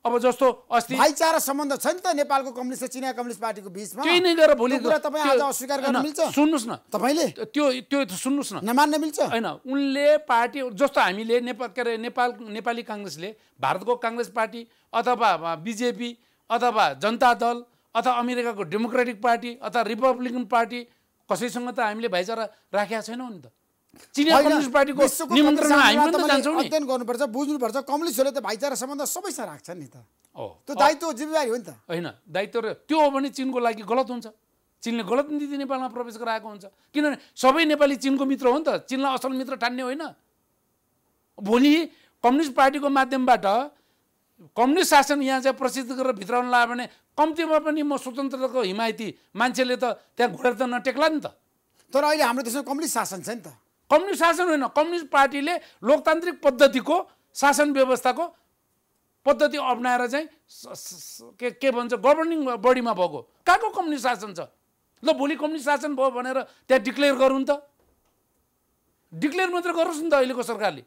अब जस्तो अस्ति भाइचारा सम्बन्ध छ नि त नेपालको कम्युनिस्ट र चिनिया कम्युनिस्ट पार्टीको बिचमा केही नै गरेर भोलि तपाईँ आज अस्वीकार गर्न मिल्छ सुन्नुहोस् न तपाईँले त्यो त्यो सुन्नुहोस् न नमान्न मिल्छ होइन उनले पार्टी जस्तो हामीले नेपाल के अरे नेपाल नेपाली काङ्ग्रेसले भारतको काङ्ग्रेस पार्टी अथवा बिजेपी अथवा जनता दल अथवा अमेरिकाको डेमोक्रेटिक पार्टी अथवा रिपब्लिकन पार्टी कसैसँग त हामीले भाइचारा राखेका छैनौँ नि त अध्ययन गर्नुपर्छ बुझ्नुपर्छ त भाइचारा सम्बन्ध सबैसँग राख्छ नि त त्यो दायित्व जिम्मेवारी हो नि त होइन दायित्व र त्यो हो भने चिनको लागि गलत हुन्छ चिनले गलत नीति नेपालमा प्रवेश गराएको हुन्छ किनभने सबै नेपाली चिनको मित्र हो नि त चिनलाई असल मित्र ठान्ने होइन भोलि कम्युनिस्ट पार्टीको माध्यमबाट कम्युनिस्ट शासन यहाँ चाहिँ प्रसिद्ध गरेर भित्राउन लायो भने कम्तीमा पनि म स्वतन्त्रताको हिमायती मान्छेले त त्यहाँ घुरेर त नटेक्ला नि त तर अहिले हाम्रो देशमा कम्युनिस्ट शासन छ नि त कम्युनिस्ट शासन होइन कम्युनिस्ट पार्टीले लोकतान्त्रिक पद्धतिको शासन व्यवस्थाको पद्धति अप्नाएर चाहिँ के के भन्छ गभर्निङ बडीमा भएको कहाँको कम्युनिस्ट शासन छ ल भोलि कम्युनिस्ट शासन भयो भनेर त्यहाँ डिक्लेयर गरौँ त डिक्लेयर मात्र गरोस् नि त अहिलेको सरकारले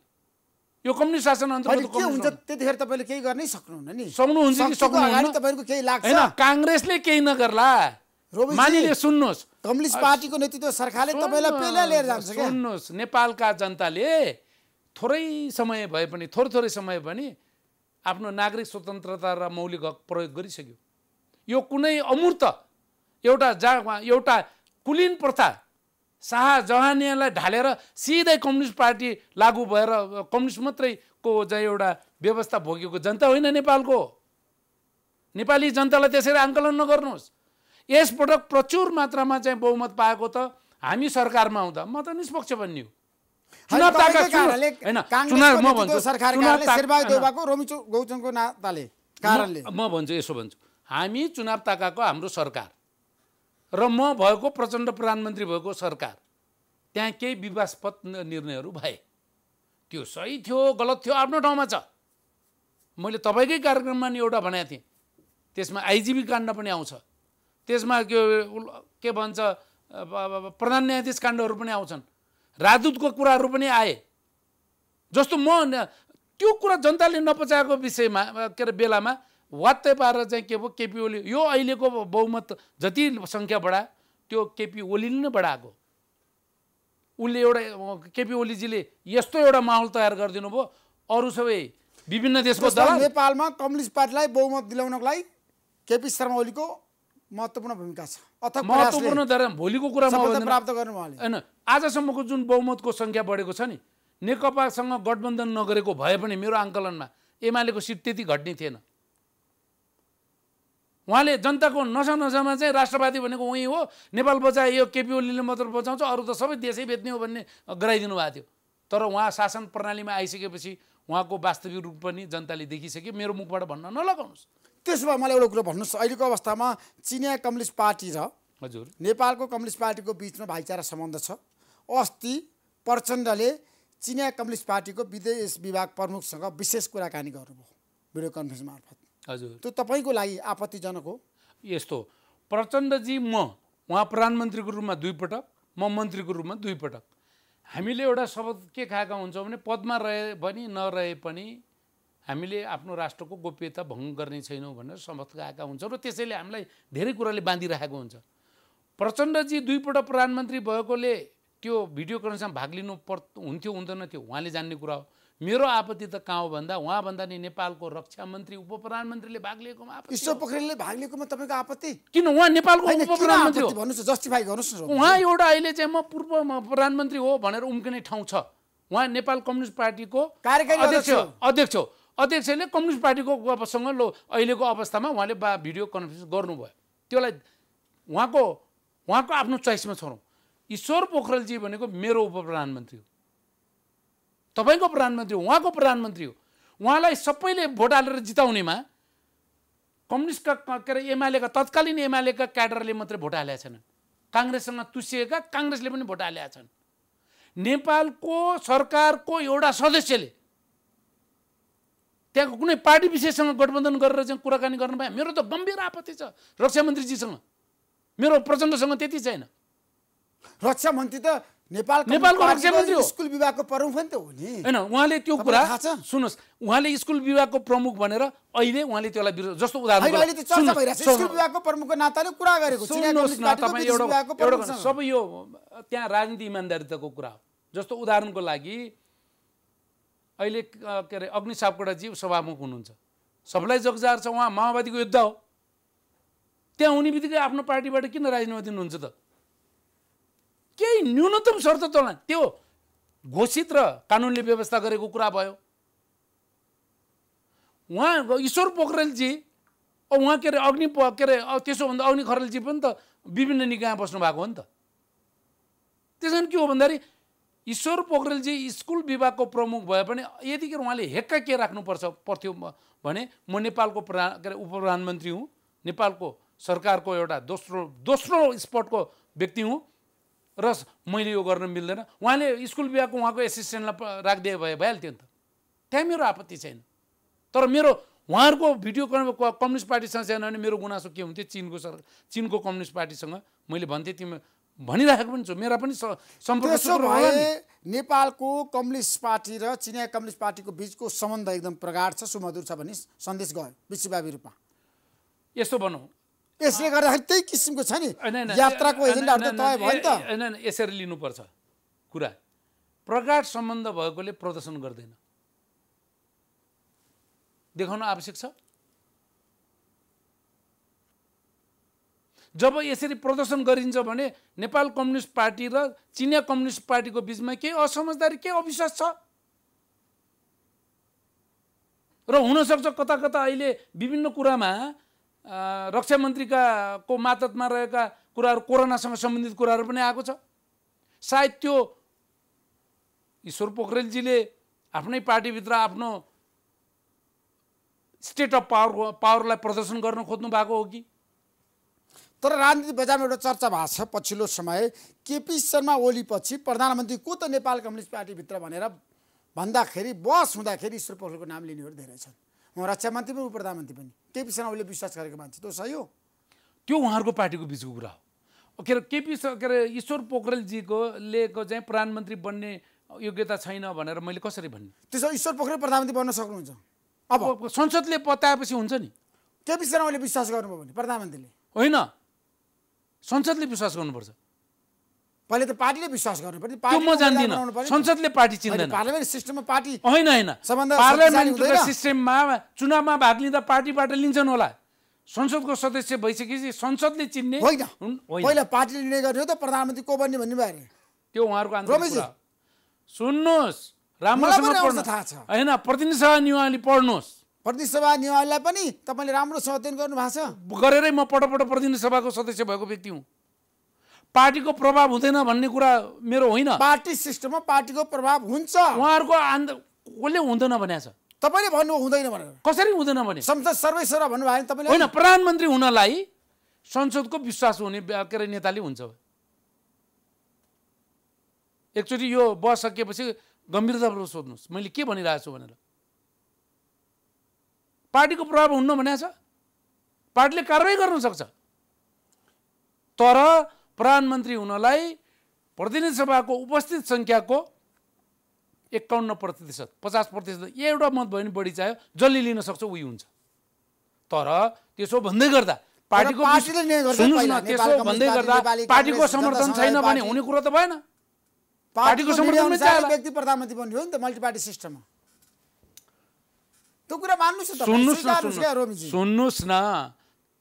यो कम्युनिस्ट शासन हुन्छ त्यतिखेर तपाईँले केही गर्नै सक्नुहुन्न नि सक्नुहुन्छ कि सक्नुहुन्छ काङ्ग्रेसले केही नगर्ला मानिले सुन्नुहोस् कम्युनिस्ट पार्टीको नेतृत्व सरकारले तपाईँलाई पहिला लिएर जान्छ सुन्नुहोस् नेपालका जनताले थोरै समय भए पनि थोरै थोरै समय पनि आफ्नो नागरिक स्वतन्त्रता र मौलिक हक प्रयोग गरिसक्यो यो कुनै अमूर्त एउटा जा एउटा कुलीन प्रथा शाह जहानियालाई ढालेर सिधै कम्युनिस्ट पार्टी लागू भएर कम्युनिस्ट मात्रैको चाहिँ एउटा व्यवस्था भोगेको जनता होइन नेपालको नेपाली जनतालाई त्यसरी आङ्कलन नगर्नुहोस् यसपटक प्रचुर मात्रामा चाहिँ बहुमत पाएको त हामी सरकारमा आउँदा म त निष्पक्ष भन्ने हो म भन्छु यसो भन्छु हामी चुनाव ताकाको हाम्रो सरकार र म भएको प्रचण्ड प्रधानमन्त्री भएको सरकार त्यहाँ केही विवास्पद निर्णयहरू भए त्यो सही थियो गलत थियो आफ्नो ठाउँमा छ मैले तपाईँकै कार्यक्रममा नि एउटा भनेको थिएँ त्यसमा आइजिबी काण्ड पनि आउँछ त्यसमा के के भन्छ प्रधान न्यायाधीश काण्डहरू पनि आउँछन् राजदूतको कुराहरू पनि आए जस्तो म त्यो कुरा जनताले नपचाएको विषयमा के अरे बेलामा वात्तै पारेर चाहिँ के भयो केपी ओली यो अहिलेको बहुमत जति सङ्ख्या बढायो त्यो केपी ओलीले नै बढाएको उसले एउटा केपी ओलीजीले यस्तो एउटा माहौल तयार गरिदिनु भयो अरू सबै विभिन्न देशको दल नेपालमा कम्युनिस्ट पार्टीलाई बहुमत दिलाउनको लागि केपी शर्मा ओलीको महत्त्वपूर्ण भूमिका छ महत्त्वपूर्ण भोलिको कुरामा प्राप्त गर्नु उहाँले होइन आजसम्मको जुन बहुमतको सङ्ख्या बढेको छ नि नेकपासँग गठबन्धन नगरेको भए पनि मेरो आङ्कलनमा एमालेको सिट त्यति घट्ने थिएन उहाँले जनताको नसा नसामा चाहिँ राष्ट्रवादी भनेको उहीँ हो नेपाल बचायो केपी ओलीले मात्र बचाउँछ अरू त सबै देशै बेच्ने हो भन्ने गराइदिनु भएको थियो तर उहाँ शासन प्रणालीमा आइसकेपछि उहाँको वास्तविक रूप पनि जनताले देखिसक्यो मेरो मुखबाट भन्न नलगाउनुहोस् त्यसो भए मलाई एउटा कुरो भन्नुहोस् अहिलेको अवस्थामा चिनिया कम्युनिस्ट पार्टी र हजुर नेपालको कम्युनिस्ट पार्टीको बिचमा भाइचारा सम्बन्ध छ अस्ति प्रचण्डले चिनिया कम्युनिस्ट पार्टीको विदेश विभाग प्रमुखसँग विशेष कुराकानी गर्नुभयो भिडियो कन्फरेन्स मार्फत हजुर त्यो तपाईँको लागि आपत्तिजनक हो यस्तो प्रचण्डजी म उहाँ प्रधानमन्त्रीको रूपमा दुईपटक म मन्त्रीको रूपमा दुईपटक हामीले एउटा शब्द के खाएका हुन्छौँ भने पदमा रहे पनि नरहे पनि हामीले आफ्नो राष्ट्रको गोप्यता भङ्ग गर्ने छैनौँ भनेर समर्थ गएका हुन्छौँ र त्यसैले हामीलाई धेरै कुराले बाँधिराखेको हुन्छ प्रचण्डजी दुईपल्ट प्रधानमन्त्री भएकोले त्यो भिडियो कन्फरेन्समा भाग लिनु पर् हुन्थ्यो हुँदैन थियो उहाँले जान्ने कुरा हो मेरो आपत्ति त कहाँ हो भन्दा उहाँभन्दा नि नेपालको रक्षा मन्त्री उप प्रधानमन्त्रीले भाग लिएकोमा आपत्ति ईश्वर पोखरेलले भाग लिएकोमा तपाईँको आपत्ति किन उहाँ नेपालको उप प्रधानमन्त्री हो जस्टिफाई गर्नुहोस् उहाँ एउटा अहिले चाहिँ म पूर्व प्रधानमन्त्री हो भनेर उम्किने ठाउँ छ उहाँ नेपाल कम्युनिस्ट पार्टीको कार्यकारी अध्यक्ष अध्यक्ष हो अध्यक्षले कम्युनिस्ट पार्टीको लो अहिलेको अवस्थामा उहाँले बा भिडियो कन्फरेन्स गर्नुभयो त्यसलाई उहाँको उहाँको आफ्नो चोइसमा छोडौँ ईश्वर पोखरेलजी भनेको मेरो उप प्रधानमन्त्री हो तपाईँको प्रधानमन्त्री हो उहाँको प्रधानमन्त्री हो उहाँलाई सबैले भोट हालेर जिताउनेमा कम्युनिस्टका के अरे एमआलएका तत्कालीन एमालेका क्याडरले मात्रै भोट हालेका छैनन् काङ्ग्रेससँग तुसिएका काङ्ग्रेसले पनि भोट हालेका छन् नेपालको सरकारको एउटा सदस्यले त्यहाँको कुनै पार्टी विशेषसँग गठबन्धन गरेर चाहिँ कुराकानी गर्नु भए मेरो त गम्भीर आपत्ति छ रक्षा मन्त्रीजीसँग मेरो प्रचण्डसँग त्यति छैन रक्षा मन्त्री त नेपाल नेपालको रक्षा मन्त्री स्कुल विभागको प्रमुख पनि त हो नि होइन उहाँले त्यो कुरा सुन्नुहोस् उहाँले स्कुल विभागको प्रमुख भनेर अहिले उहाँले त्यसलाई विरोध जस्तो उदाहरण सबै यो त्यहाँ राजनीति इमान्दारिताको कुरा हो जस्तो उदाहरणको लागि अहिले के अरे अग्नि सापकोटाजी सभामुख हुनुहुन्छ सबलाई जगजार छ उहाँ माओवादीको युद्ध हो त्यहाँ हुने बित्तिकै आफ्नो पार्टीबाट किन राजीनामा दिनुहुन्छ त केही न्यूनतम शर्त तल त्यो घोषित र कानुनले व्यवस्था गरेको कुरा भयो उहाँ ईश्वर पोखरेलजी उहाँ के अरे अग्नि के अरे भन्दा अग्नि खरेलजी पनि त विभिन्न निकायमा बस्नु भएको हो नि त त्यस कारण के हो भन्दाखेरि ईश्वर पोखरेलजी स्कुल विभागको प्रमुख भए पनि यतिखेर उहाँले हेक्का के राख्नुपर्छ पर्थ्यो भने म नेपालको प्रधान के अरे उप प्रधानमन्त्री हुँ नेपालको सरकारको एउटा दोस्रो दोस्रो स्पटको व्यक्ति हुँ र मैले यो गर्न मिल्दैन उहाँले स्कुल विभागको उहाँको एसिस्टेन्टलाई राखिदिए भए भइहाल्थ्यो नि त त्यहाँ मेरो आपत्ति छैन तर मेरो उहाँहरूको भिडियो कम्युनिस्ट पार्टीसँग छैन भने मेरो गुनासो के हुन्थ्यो चिनको सर चिनको कम्युनिस्ट पार्टीसँग मैले भन्थेँ तिमी भनिराखेको पनि छु मेरा पनि नेपालको कम्युनिस्ट पार्टी र चिनिया कम्युनिस्ट पार्टीको बिचको सम्बन्ध एकदम प्रगाढ छ सुमधुर छ भन्ने सन्देश गयो विश्वव्यापी रूपमा यसो भनौँ यसले गर्दाखेरि त्यही किसिमको छ नि यात्राको एजेन्डाहरू तय भयो नि त होइन यसरी लिनुपर्छ कुरा प्रगाढ सम्बन्ध भएकोले प्रदर्शन गर्दैन देखाउन आवश्यक छ जब यसरी प्रदर्शन गरिन्छ भने नेपाल कम्युनिस्ट पार्टी र चिनिया कम्युनिस्ट पार्टीको बिचमा केही असमझदारी के अविश्वास छ र हुनसक्छ कता कता अहिले विभिन्न कुरामा रक्षा मन्त्रीका को मातमा रहेका कुराहरू कोरोनासँग सम्बन्धित कुराहरू पनि आएको छ सायद त्यो ईश्वर पोखरेलजीले आफ्नै पार्टीभित्र आफ्नो स्टेट अफ पावर पावरलाई प्रदर्शन गर्न खोज्नु भएको हो कि तर राजनीति बजारमा एउटा चर्चा भएको छ पछिल्लो समय केपी शर्मा ओलीपछि प्रधानमन्त्री को त नेपाल कम्युनिस्ट पार्टीभित्र भनेर भन्दाखेरि बस हुँदाखेरि ईश्वर पोखरेलको नाम लिनेहरू धेरै छन् उहाँ रक्षा मन्त्री पनि प्रधानमन्त्री पनि केपी शर्मा ओलीले विश्वास गरेको मान्छे त्यो सही हो त्यो उहाँहरूको पार्टीको बिचको कुरा हो के अरे केपी के अरे ईश्वर पोखरेलजीको लेको चाहिँ प्रधानमन्त्री बन्ने योग्यता छैन भनेर मैले कसरी भन्ने त्यसो ईश्वर पोखरेल प्रधानमन्त्री बन्न सक्नुहुन्छ अब संसदले बताएपछि हुन्छ नि केपी शर्माले विश्वास गर्नुभयो भने प्रधानमन्त्रीले होइन संसदले विश्वास गर्नुपर्छ पहिले त पार्टीले विश्वास गर्नु पर्यो संसदले पार्टी चिन्दैन पार्लियामेन्ट सिस्टममा पार्टी होइन होइन पार्लियामेन्ट सिस्टममा चुनावमा भाग लिँदा पार्टीबाट लिन्छन् होला संसदको सदस्य भइसकेपछि संसदले चिन्ने होइन पहिला पार्टीले निर्णय गर्ने हो त प्रधानमन्त्री को बन्ने भन्ने भयो त्यो उहाँहरूको आन्दोलन सुन्नुहोस् राम्रोसँग पढ्नु थाहा छ होइन प्रतिनिधि सभा निवाली पढ्नुहोस् प्रतिनिधि सभा नियमलाई पनि तपाईँले राम्रोसँग अध्ययन गर्नु भएको छ गरेरै म पटपट प्रतिनिधि सभाको सदस्य भएको व्यक्ति हुँ पार्टीको प्रभाव हुँदैन भन्ने कुरा मेरो होइन पार्टी सिस्टममा पार्टीको प्रभाव हुन्छ उहाँहरूको आन्द कसले हुँदैन भनेको छ तपाईँले भन्नु हुँदैन भनेर कसरी हुँदैन भने संसद सर्वेश्वर भन्नुभयो भने तपाईँले होइन प्रधानमन्त्री हुनलाई संसदको विश्वास हुने के अरे नेताले हुन्छ एकचोटि यो बस सकिएपछि गम्भीरतापूर्वक सोध्नुहोस् मैले के भनिरहेको छु भनेर पार्टीको प्रभाव हुन्न भने छ पार्टीले कारवाही सक्छ तर प्रधानमन्त्री हुनलाई प्रतिनिधि सभाको उपस्थित सङ्ख्याको एकाउन्न प्रतिशत पचास प्रतिशत एउटा मत भयो भने बढी चाहियो जसले लिन सक्छ उयो हुन्छ तर त्यसो भन्दै गर्दा पार्टीको त्यसो भन्दै गर्दा पार्टीको समर्थन छैन भने हुने कुरो त भएन पार्टीको समर्थन व्यक्ति प्रधानमन्त्री हो नि त मल्टिपार्टी सिस्टममा त्यो कुरा मान्नु सुन्नुहोस् न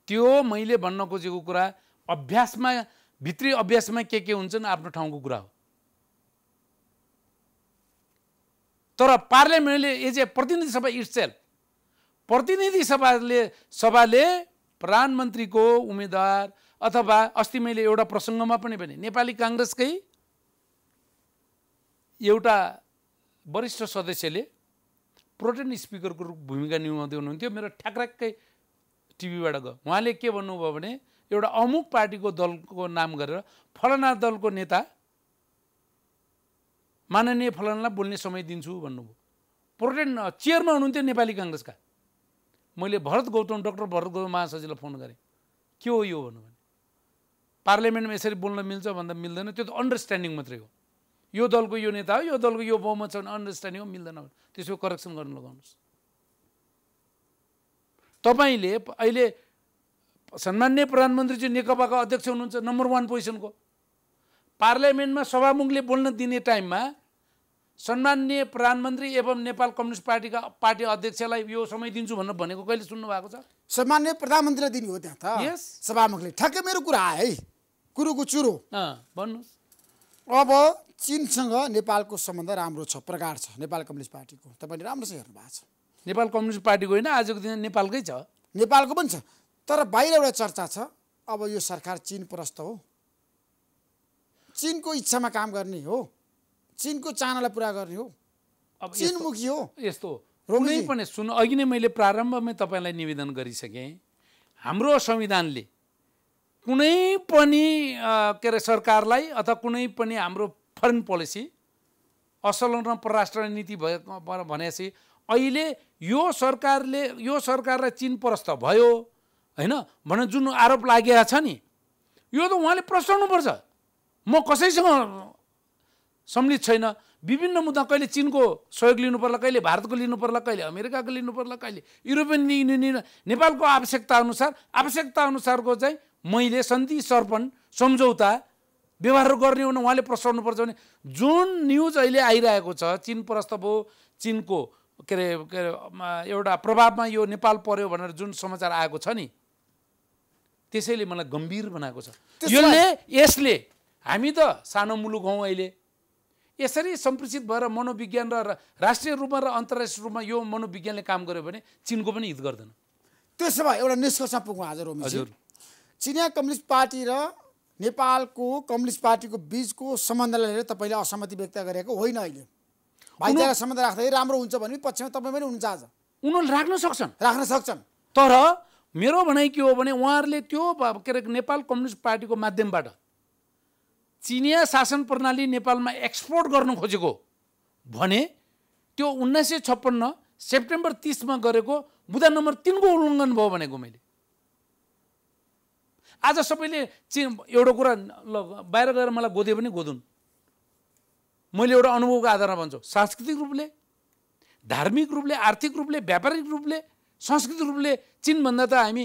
त्यो मैले भन्न खोजेको कुरा अभ्यासमा भित्री अभ्यासमा के के हुन्छन् आफ्नो ठाउँको कुरा हो तर पार्लियामेन्टले एज ए प्रतिनिधि सभा सेल्फ प्रतिनिधि सभाले सभाले प्रधानमन्त्रीको उम्मेदवार अथवा अस्ति मैले एउटा प्रसङ्गमा पनि भने नेपाली काङ्ग्रेसकै एउटा वरिष्ठ सदस्यले प्रोटेन स्पिकरको भूमिका निभाउँदै हुनुहुन्थ्यो मेरो ठ्याक्राक्कै टिभीबाट गयो उहाँले के भन्नुभयो भने एउटा अमुक पार्टीको दलको नाम गरेर फलाना दलको नेता माननीय फलानालाई बोल्ने समय दिन्छु भन्नुभयो प्रोटेन चेयरमा हुनुहुन्थ्यो नेपाली काङ्ग्रेसका मैले भरत गौतम डक्टर भरत गौतम महासचिवलाई फोन गरेँ के हो यो भन्नु भने पार्लियामेन्टमा यसरी बोल्न मिल्छ भन्दा मिल्दैन त्यो त अन्डरस्ट्यान्डिङ मात्रै हो यो दलको यो नेता हो यो दलको यो बहुमत छ भने अन्डरस्ट्यान्डिङ हो मिल्दैन त्यसको करेक्सन गर्न लगाउनुहोस् तपाईँले अहिले सन्मान्य प्रधानमन्त्रीजी नेकपाको अध्यक्ष हुनुहुन्छ नम्बर वान पोजिसनको पार्लियामेन्टमा सभामुखले बोल्न दिने टाइममा सन्मान्य प्रधानमन्त्री एवं नेपाल कम्युनिस्ट पार्टीका पार्टी अध्यक्षलाई यो समय दिन्छु भनेर भनेको कहिले सुन्नु भएको छ सम्मान्य प्रधानमन्त्रीले दिने हो त्यहाँ त सभामुखले ठ्याक्कै मेरो कुरा आयो है कुरोको चुरो भन्नुहोस् अब चिनसँग नेपालको सम्बन्ध राम्रो छ प्रगाड छ नेपाल कम्युनिस्ट पार्टीको तपाईँले राम्रोसँग हेर्नु भएको छ नेपाल कम्युनिस्ट पार्टीको होइन आजको दिन नेपालकै छ नेपालको पनि छ तर बाहिर एउटा चर्चा छ अब यो सरकार चिन प्रस्त हो चिनको इच्छामा काम गर्ने हो चिनको चाहनालाई पुरा गर्ने हो अब चिनमुखी हो यस्तो रोक्नै पनि सुन अघि नै मैले प्रारम्भमै तपाईँलाई निवेदन गरिसकेँ हाम्रो संविधानले कुनै पनि के अरे सरकारलाई अथवा कुनै पनि हाम्रो फरेन पोलिसी र परराष्ट्र नीति भनेपछि अहिले यो सरकारले यो सरकारलाई चिन परस्त भयो होइन भने जुन आरोप लागेको छ नि यो त उहाँले प्रस्ताउनुपर्छ म कसैसँग सम्मिलित छैन विभिन्न मुद्दा कहिले चिनको सहयोग लिनु पर्ला कहिले भारतको लिनु पर्ला कहिले अमेरिकाको लिनु पर्ला कहिले युरोपियन युनियन नेपालको आवश्यकता अनुसार आवश्यकता अनुसारको चाहिँ मैले सन्धि सर्पण सम्झौता व्यवहार गर्ने भने उहाँले प्रस्ताउनुपर्छ भने जुन न्युज अहिले आइरहेको छ चिन परस्त भयो चिनको के अरे के अरे एउटा प्रभावमा यो नेपाल पर्यो भनेर जुन समाचार आएको छ नि त्यसैले मलाई गम्भीर बनाएको छ यसले यसले हामी त सानो मुलुक हौँ अहिले यसरी सम्प्रेषित भएर मनोविज्ञान र राष्ट्रिय रूपमा र अन्तर्राष्ट्रिय रूपमा यो मनोविज्ञानले काम गर्यो भने चिनको पनि हित गर्दैन त्यसो भए एउटा निष्कर्षमा पुगौँ आज हजुर चिनिया कम्युनिस्ट पार्टी र नेपालको कम्युनिस्ट पार्टीको बिचको सम्बन्धलाई लिएर तपाईँले असहमति व्यक्त गरेको होइन अहिले भाइचारा सम्बन्ध राख्दै राम्रो हुन्छ भने पक्षमा तपाईँ पनि हुनुहुन्छ आज उनीहरूले राख्न सक्छन् राख्न सक्छन् तर मेरो भनाइ के हो भने उहाँहरूले त्यो के अरे नेपाल कम्युनिस्ट पार्टीको माध्यमबाट चिनिया शासन प्रणाली नेपालमा एक्सपोर्ट गर्नु खोजेको भने त्यो उन्नाइस सय छप्पन्न सेप्टेम्बर तिसमा गरेको बुधा नम्बर तिनको उल्लङ्घन भयो भनेको मैले आज सबैले चिन एउटा कुरा ल बाहिर गएर मलाई गोदे पनि गोदुन् मैले एउटा अनुभवको आधारमा भन्छु सांस्कृतिक रूपले धार्मिक रूपले आर्थिक रूपले व्यापारिक रूपले सांस्कृतिक रूपले चिनभन्दा त हामी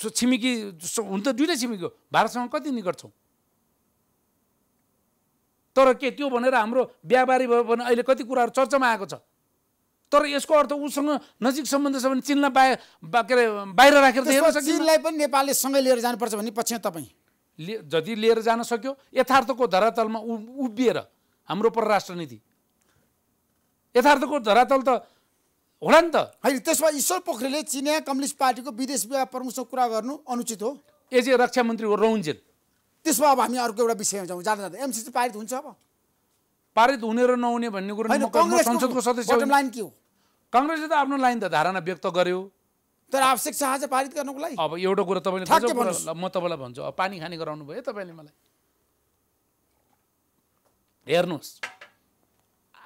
छिमेकी हुन त दुइटै छिमेकी हो भारतसँग कति निकट छौँ तर के त्यो भनेर हाम्रो व्यापारी भयो भने अहिले कति कुराहरू चर्चामा आएको छ तर यसको अर्थ उसँग नजिक सम्बन्ध छ भने चिनलाई बाहिर के अरे बाहिर राखेर चिनलाई पनि नेपालले सँगै लिएर जानुपर्छ भने पछि तपाईँ जति लिएर जान सक्यो यथार्थको धरातलमा उभिएर हाम्रो परराष्ट्र नीति यथार्थको धरातल त होला नि त होइन त्यसमा ईश्वर पोखरेलले चिनिया कम्युनिस्ट पार्टीको विदेश विभाग प्रमुखसँग कुरा गर्नु अनुचित हो एजे रक्षा मन्त्री हो रौन्जेल त्यसमा अब हामी अर्को एउटा विषयमा जाउँ जाँदा जाँदा एमसिसी पारित हुन्छ अब पारित हुने र नहुने भन्ने कुरो संसदको सदस्य लाइन के हो कङ्ग्रेसले त आफ्नो लाइन त धारणा व्यक्त गर्यो तर आवश्यक छ आज पारित गर्नुको लागि अब एउटा कुरो तपाईँले म तपाईँलाई भन्छु अब पानी खाने गराउनु भयो है तपाईँले मलाई हेर्नुहोस्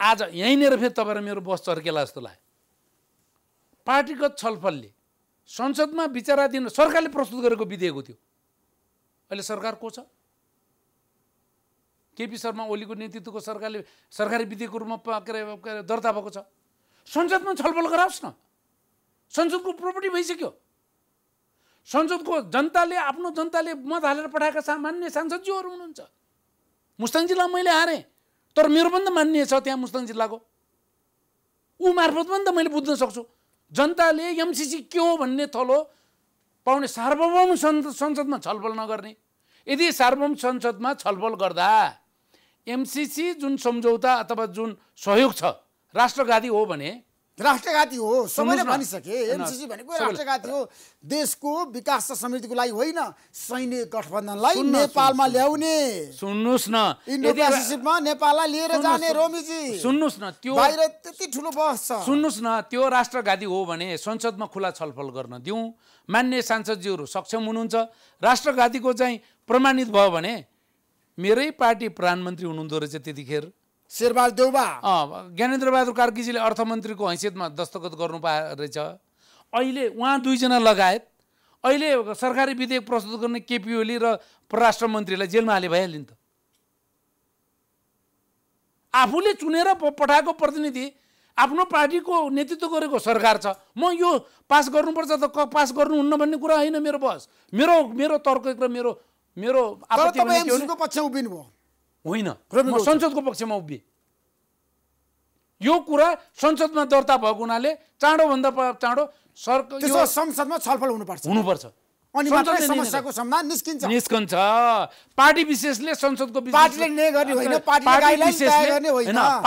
आज यहीँनिर फेरि तपाईँ र मेरो बस चर्केला जस्तो लाग्यो पार्टीगत छलफलले संसदमा विचाराधीन सरकारले प्रस्तुत गरेको विधेयक त्यो अहिले सरकार को छ केपी शर्मा ओलीको नेतृत्वको सरकारले सरकारी विधेयकको रूपमा के अरे दर्ता भएको छ संसदमा छलफल गराओस् न संसदको प्रोपर्टी भइसक्यो संसदको जनताले आफ्नो जनताले मत हालेर पठाएका सामान्य सांसदज्यूहरू हुनुहुन्छ मुस्ताङ जिल्लामा मैले हारेँ तर मेरो पनि त मान्य छ त्यहाँ मुस्ताङ जिल्लाको ऊ मार्फत पनि त मैले बुझ्न सक्छु जनताले एमसिसी के हो भन्ने थलो पाउने सार्वभौम संसदमा छलफल नगर्ने यदि सार्वभौम संसदमा छलफल गर्दा एमसिसी जुन सम्झौता अथवा जुन सहयोग छ राष्ट्रघाती हो भने राष्ट्रघाती हो सबैले भनिसके एमसिसी भनेको राष्ट्रघाती हो देशको विकास र समृद्धिको लागि होइन सैन्य गठबन्धनलाई नेपालमा ल्याउने सुन्नुहोस् न इन्डोसिपमा नेपाललाई लिएर जाने रोमीजी सुन्नुहोस् न त्यो बाहिर त्यति ठुलो बहस छ सुन्नुहोस् न त्यो राष्ट्रघाती हो भने संसदमा खुला छलफल गर्न दिउँ मान्य सांसदज्यूहरू सक्षम हुनुहुन्छ राष्ट्रघातीको चाहिँ प्रमाणित भयो भने मेरै पार्टी प्रधानमन्त्री हुनुहुँदो रहेछ त्यतिखेर शेरबहादुर देउबा ज्ञानेन्द्र बहादुर कार्कीजीले अर्थमन्त्रीको हैसियतमा दस्तखत गर्नु पाए रहेछ अहिले उहाँ दुईजना लगायत अहिले सरकारी विधेयक प्रस्तुत गर्ने केपी ओली र परराष्ट्र मन्त्रीलाई जेलमा हाले भइहाल्यो नि त आफूले चुनेर पठाएको प्रतिनिधि आफ्नो पार्टीको नेतृत्व गरेको सरकार छ म यो पास गर्नुपर्छ त पास गर्नुहुन्न भन्ने कुरा होइन मेरो बस मेरो मेरो तर्क र मेरो मेरो पक्ष भयो होइन म संसदको पक्षमा उभिए यो कुरा संसदमा दर्ता भएको हुनाले चाँडोभन्दा चाँडो सरकार संसदमा छलफल हुनुपर्छ हुनुपर्छ अनि समस्याको समाधान निस्किन्छ निस्कन्छ पार्टी विशेषले संसदको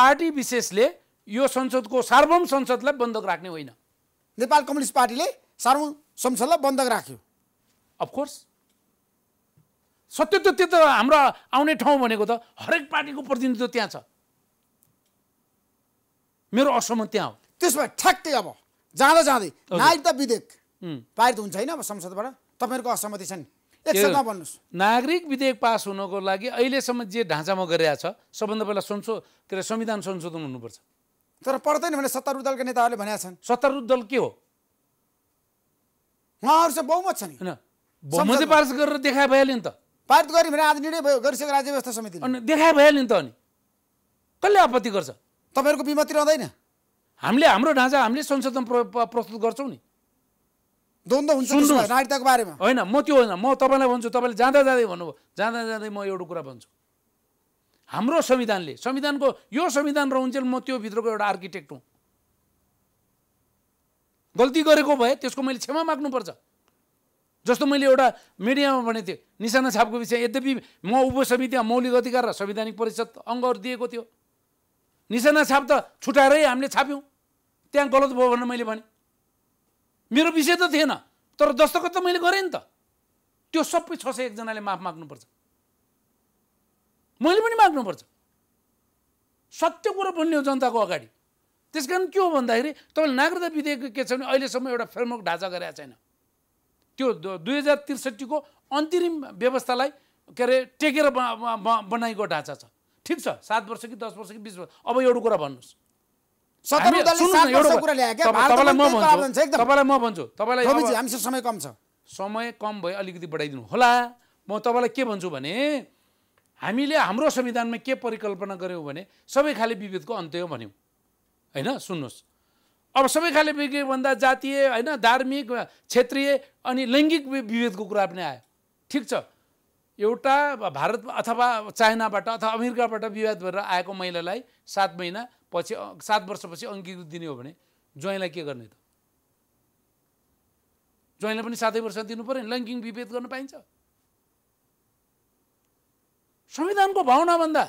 पार्टी विशेषले यो संसदको सार्वम संसदलाई बन्दक राख्ने होइन नेपाल कम्युनिस्ट पार्टीले सार्वम संसदलाई बन्दक राख्यो अफकोर्स सत्य त त्यो त हाम्रो आउने ठाउँ भनेको त हरेक पार्टीको प्रतिनिधित्व त्यहाँ छ मेरो असहमत त्यहाँ हो त्यसो भए ठ्याक्कै अब जाँदा जाँदै नागरिकता विधेयक पारित हुन्छ होइन अब संसदबाट तपाईँहरूको असहमति छ नि नागरिक विधेयक पास हुनको लागि अहिलेसम्म जे ढाँचामा गरिरहेको छ सबभन्दा पहिला संशो के अरे संविधान संशोधन हुनुपर्छ तर पर्दैन भने सत्तारूढ दलका नेताहरूले भनेका छन् सत्तारूढ दल के हो उहाँहरू चाहिँ बहुमत छ नि बहुमतै पास गरेर देखाए भइहाल्यो नि त पारित गर्यो भने आज निर्णय भयो गरिसक्यो राज्य व्यवस्था समिति अनि देखाए भइहाल्यो नि त अनि कसले आपत्ति गर्छ तपाईँहरूको विमति रहँदैन हामीले हाम्रो ढाँचा हामीले संशोधन प्रस्तुत गर्छौँ नि हुन्छ नागरिकताको बारेमा होइन म त्यो होइन म तपाईँलाई भन्छु तपाईँले जाँदा जाँदै भन्नुभयो जाँदा जाँदै म एउटा कुरा भन्छु हाम्रो संविधानले संविधानको यो संविधान हुन्छ म त्यो भित्रको एउटा आर्किटेक्ट हुँ गल्ती गरेको भए त्यसको मैले क्षमा माग्नुपर्छ जस्तो मैले एउटा मिडियामा भनेको थिएँ निशाना छापको विषय यद्यपि म उपसमितिमा मौलिक अधिकार र संवैधानिक परिषद अङ्गहरू दिएको थियो निशाना छाप त छुट्याएरै हामीले छाप्यौँ त्यहाँ गलत भयो भनेर मैले भने मेरो विषय त थिएन तर दस्तखत त मैले गरेँ नि त त्यो सबै छ सय एकजनाले माफ माग्नुपर्छ मैले पनि माग्नुपर्छ सत्य कुरो भन्ने हो जनताको अगाडि त्यस कारण के हो भन्दाखेरि तपाईँले नागरिकता विधेयक के छ भने अहिलेसम्म एउटा फ्रेमवर्क ढाँचा गरेका छैन त्यो दुई हजार त्रिसठीको अन्तिम व्यवस्थालाई के अरे टेकेर बनाएको ढाँचा छ ठिक छ सात वर्ष कि दस वर्ष कि बिस वर्ष अब एउटा कुरा भन्नुहोस् तपाईँलाई म भन्छु तपाईँलाई समय कम छ समय कम भयो अलिकति बढाइदिनु होला म तपाईँलाई के भन्छु भने हामीले हाम्रो संविधानमा के परिकल्पना गऱ्यौँ भने सबै खाले विभेदको अन्त्य हो भन्यौँ होइन सुन्नुहोस् अब सबै खाले भन्दा जातीय होइन धार्मिक क्षेत्रीय अनि लैङ्गिक विभेदको कुरा पनि आयो ठिक छ एउटा भारत अथवा चाइनाबाट अथवा अमेरिकाबाट विवाद भएर आएको महिलालाई सात महिना पछि सात वर्षपछि अङ्गीकृत दिने हो भने ज्वाइँलाई के गर्ने त ज्वाइँलाई पनि सातै वर्ष दिनु पऱ्यो नि लैङ्गिक विभेद गर्न पाइन्छ संविधानको भावनाभन्दा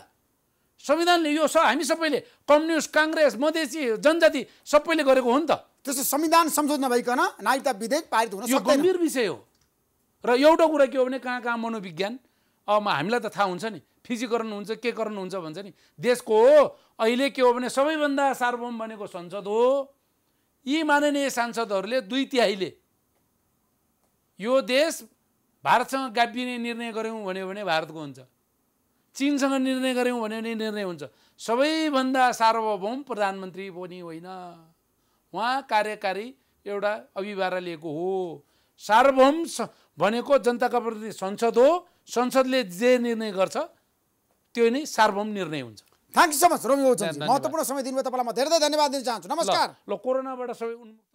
संविधानले यो स हामी सबैले कम्युनिस्ट काङ्ग्रेस मधेसी जनजाति सबैले गरेको हो नि त त्यसो संविधान संशोधन नभइकन नागरिकता विधेयक पारित हुन यो गम्भीर विषय हो र एउटा कुरा के हो भने कहाँ कहाँ मनोविज्ञान अब हामीलाई त थाहा हुन्छ नि फिजिकरण हुन्छ के करण हुन्छ भन्छ नि देशको अहिले के हो भने सबैभन्दा सार्वभौम बनेको संसद हो यी माननीय सांसदहरूले दुई तिहाईले यो देश भारतसँग गाभिने निर्णय गऱ्यौँ भन्यो भने भारतको हुन्छ चिनसँग निर्णय गऱ्यौँ भने नै निर्णय हुन्छ सबैभन्दा सार्वभौम प्रधानमन्त्री पनि होइन उहाँ कार्यकारी एउटा अभिभार लिएको हो सार्वभौम भनेको जनताका प्रति संसद हो संसदले जे निर्णय गर्छ त्यो नै सार्वभौम निर्णय हुन्छ thank you so much Romeo महत्त्वपूर्ण समय दिनुभयो तपाईँलाई म धेरै धेरै धन्यवाद दिन चाहन्छु नमस्कार ल कोरोनाबाट सबै उन्मुक्त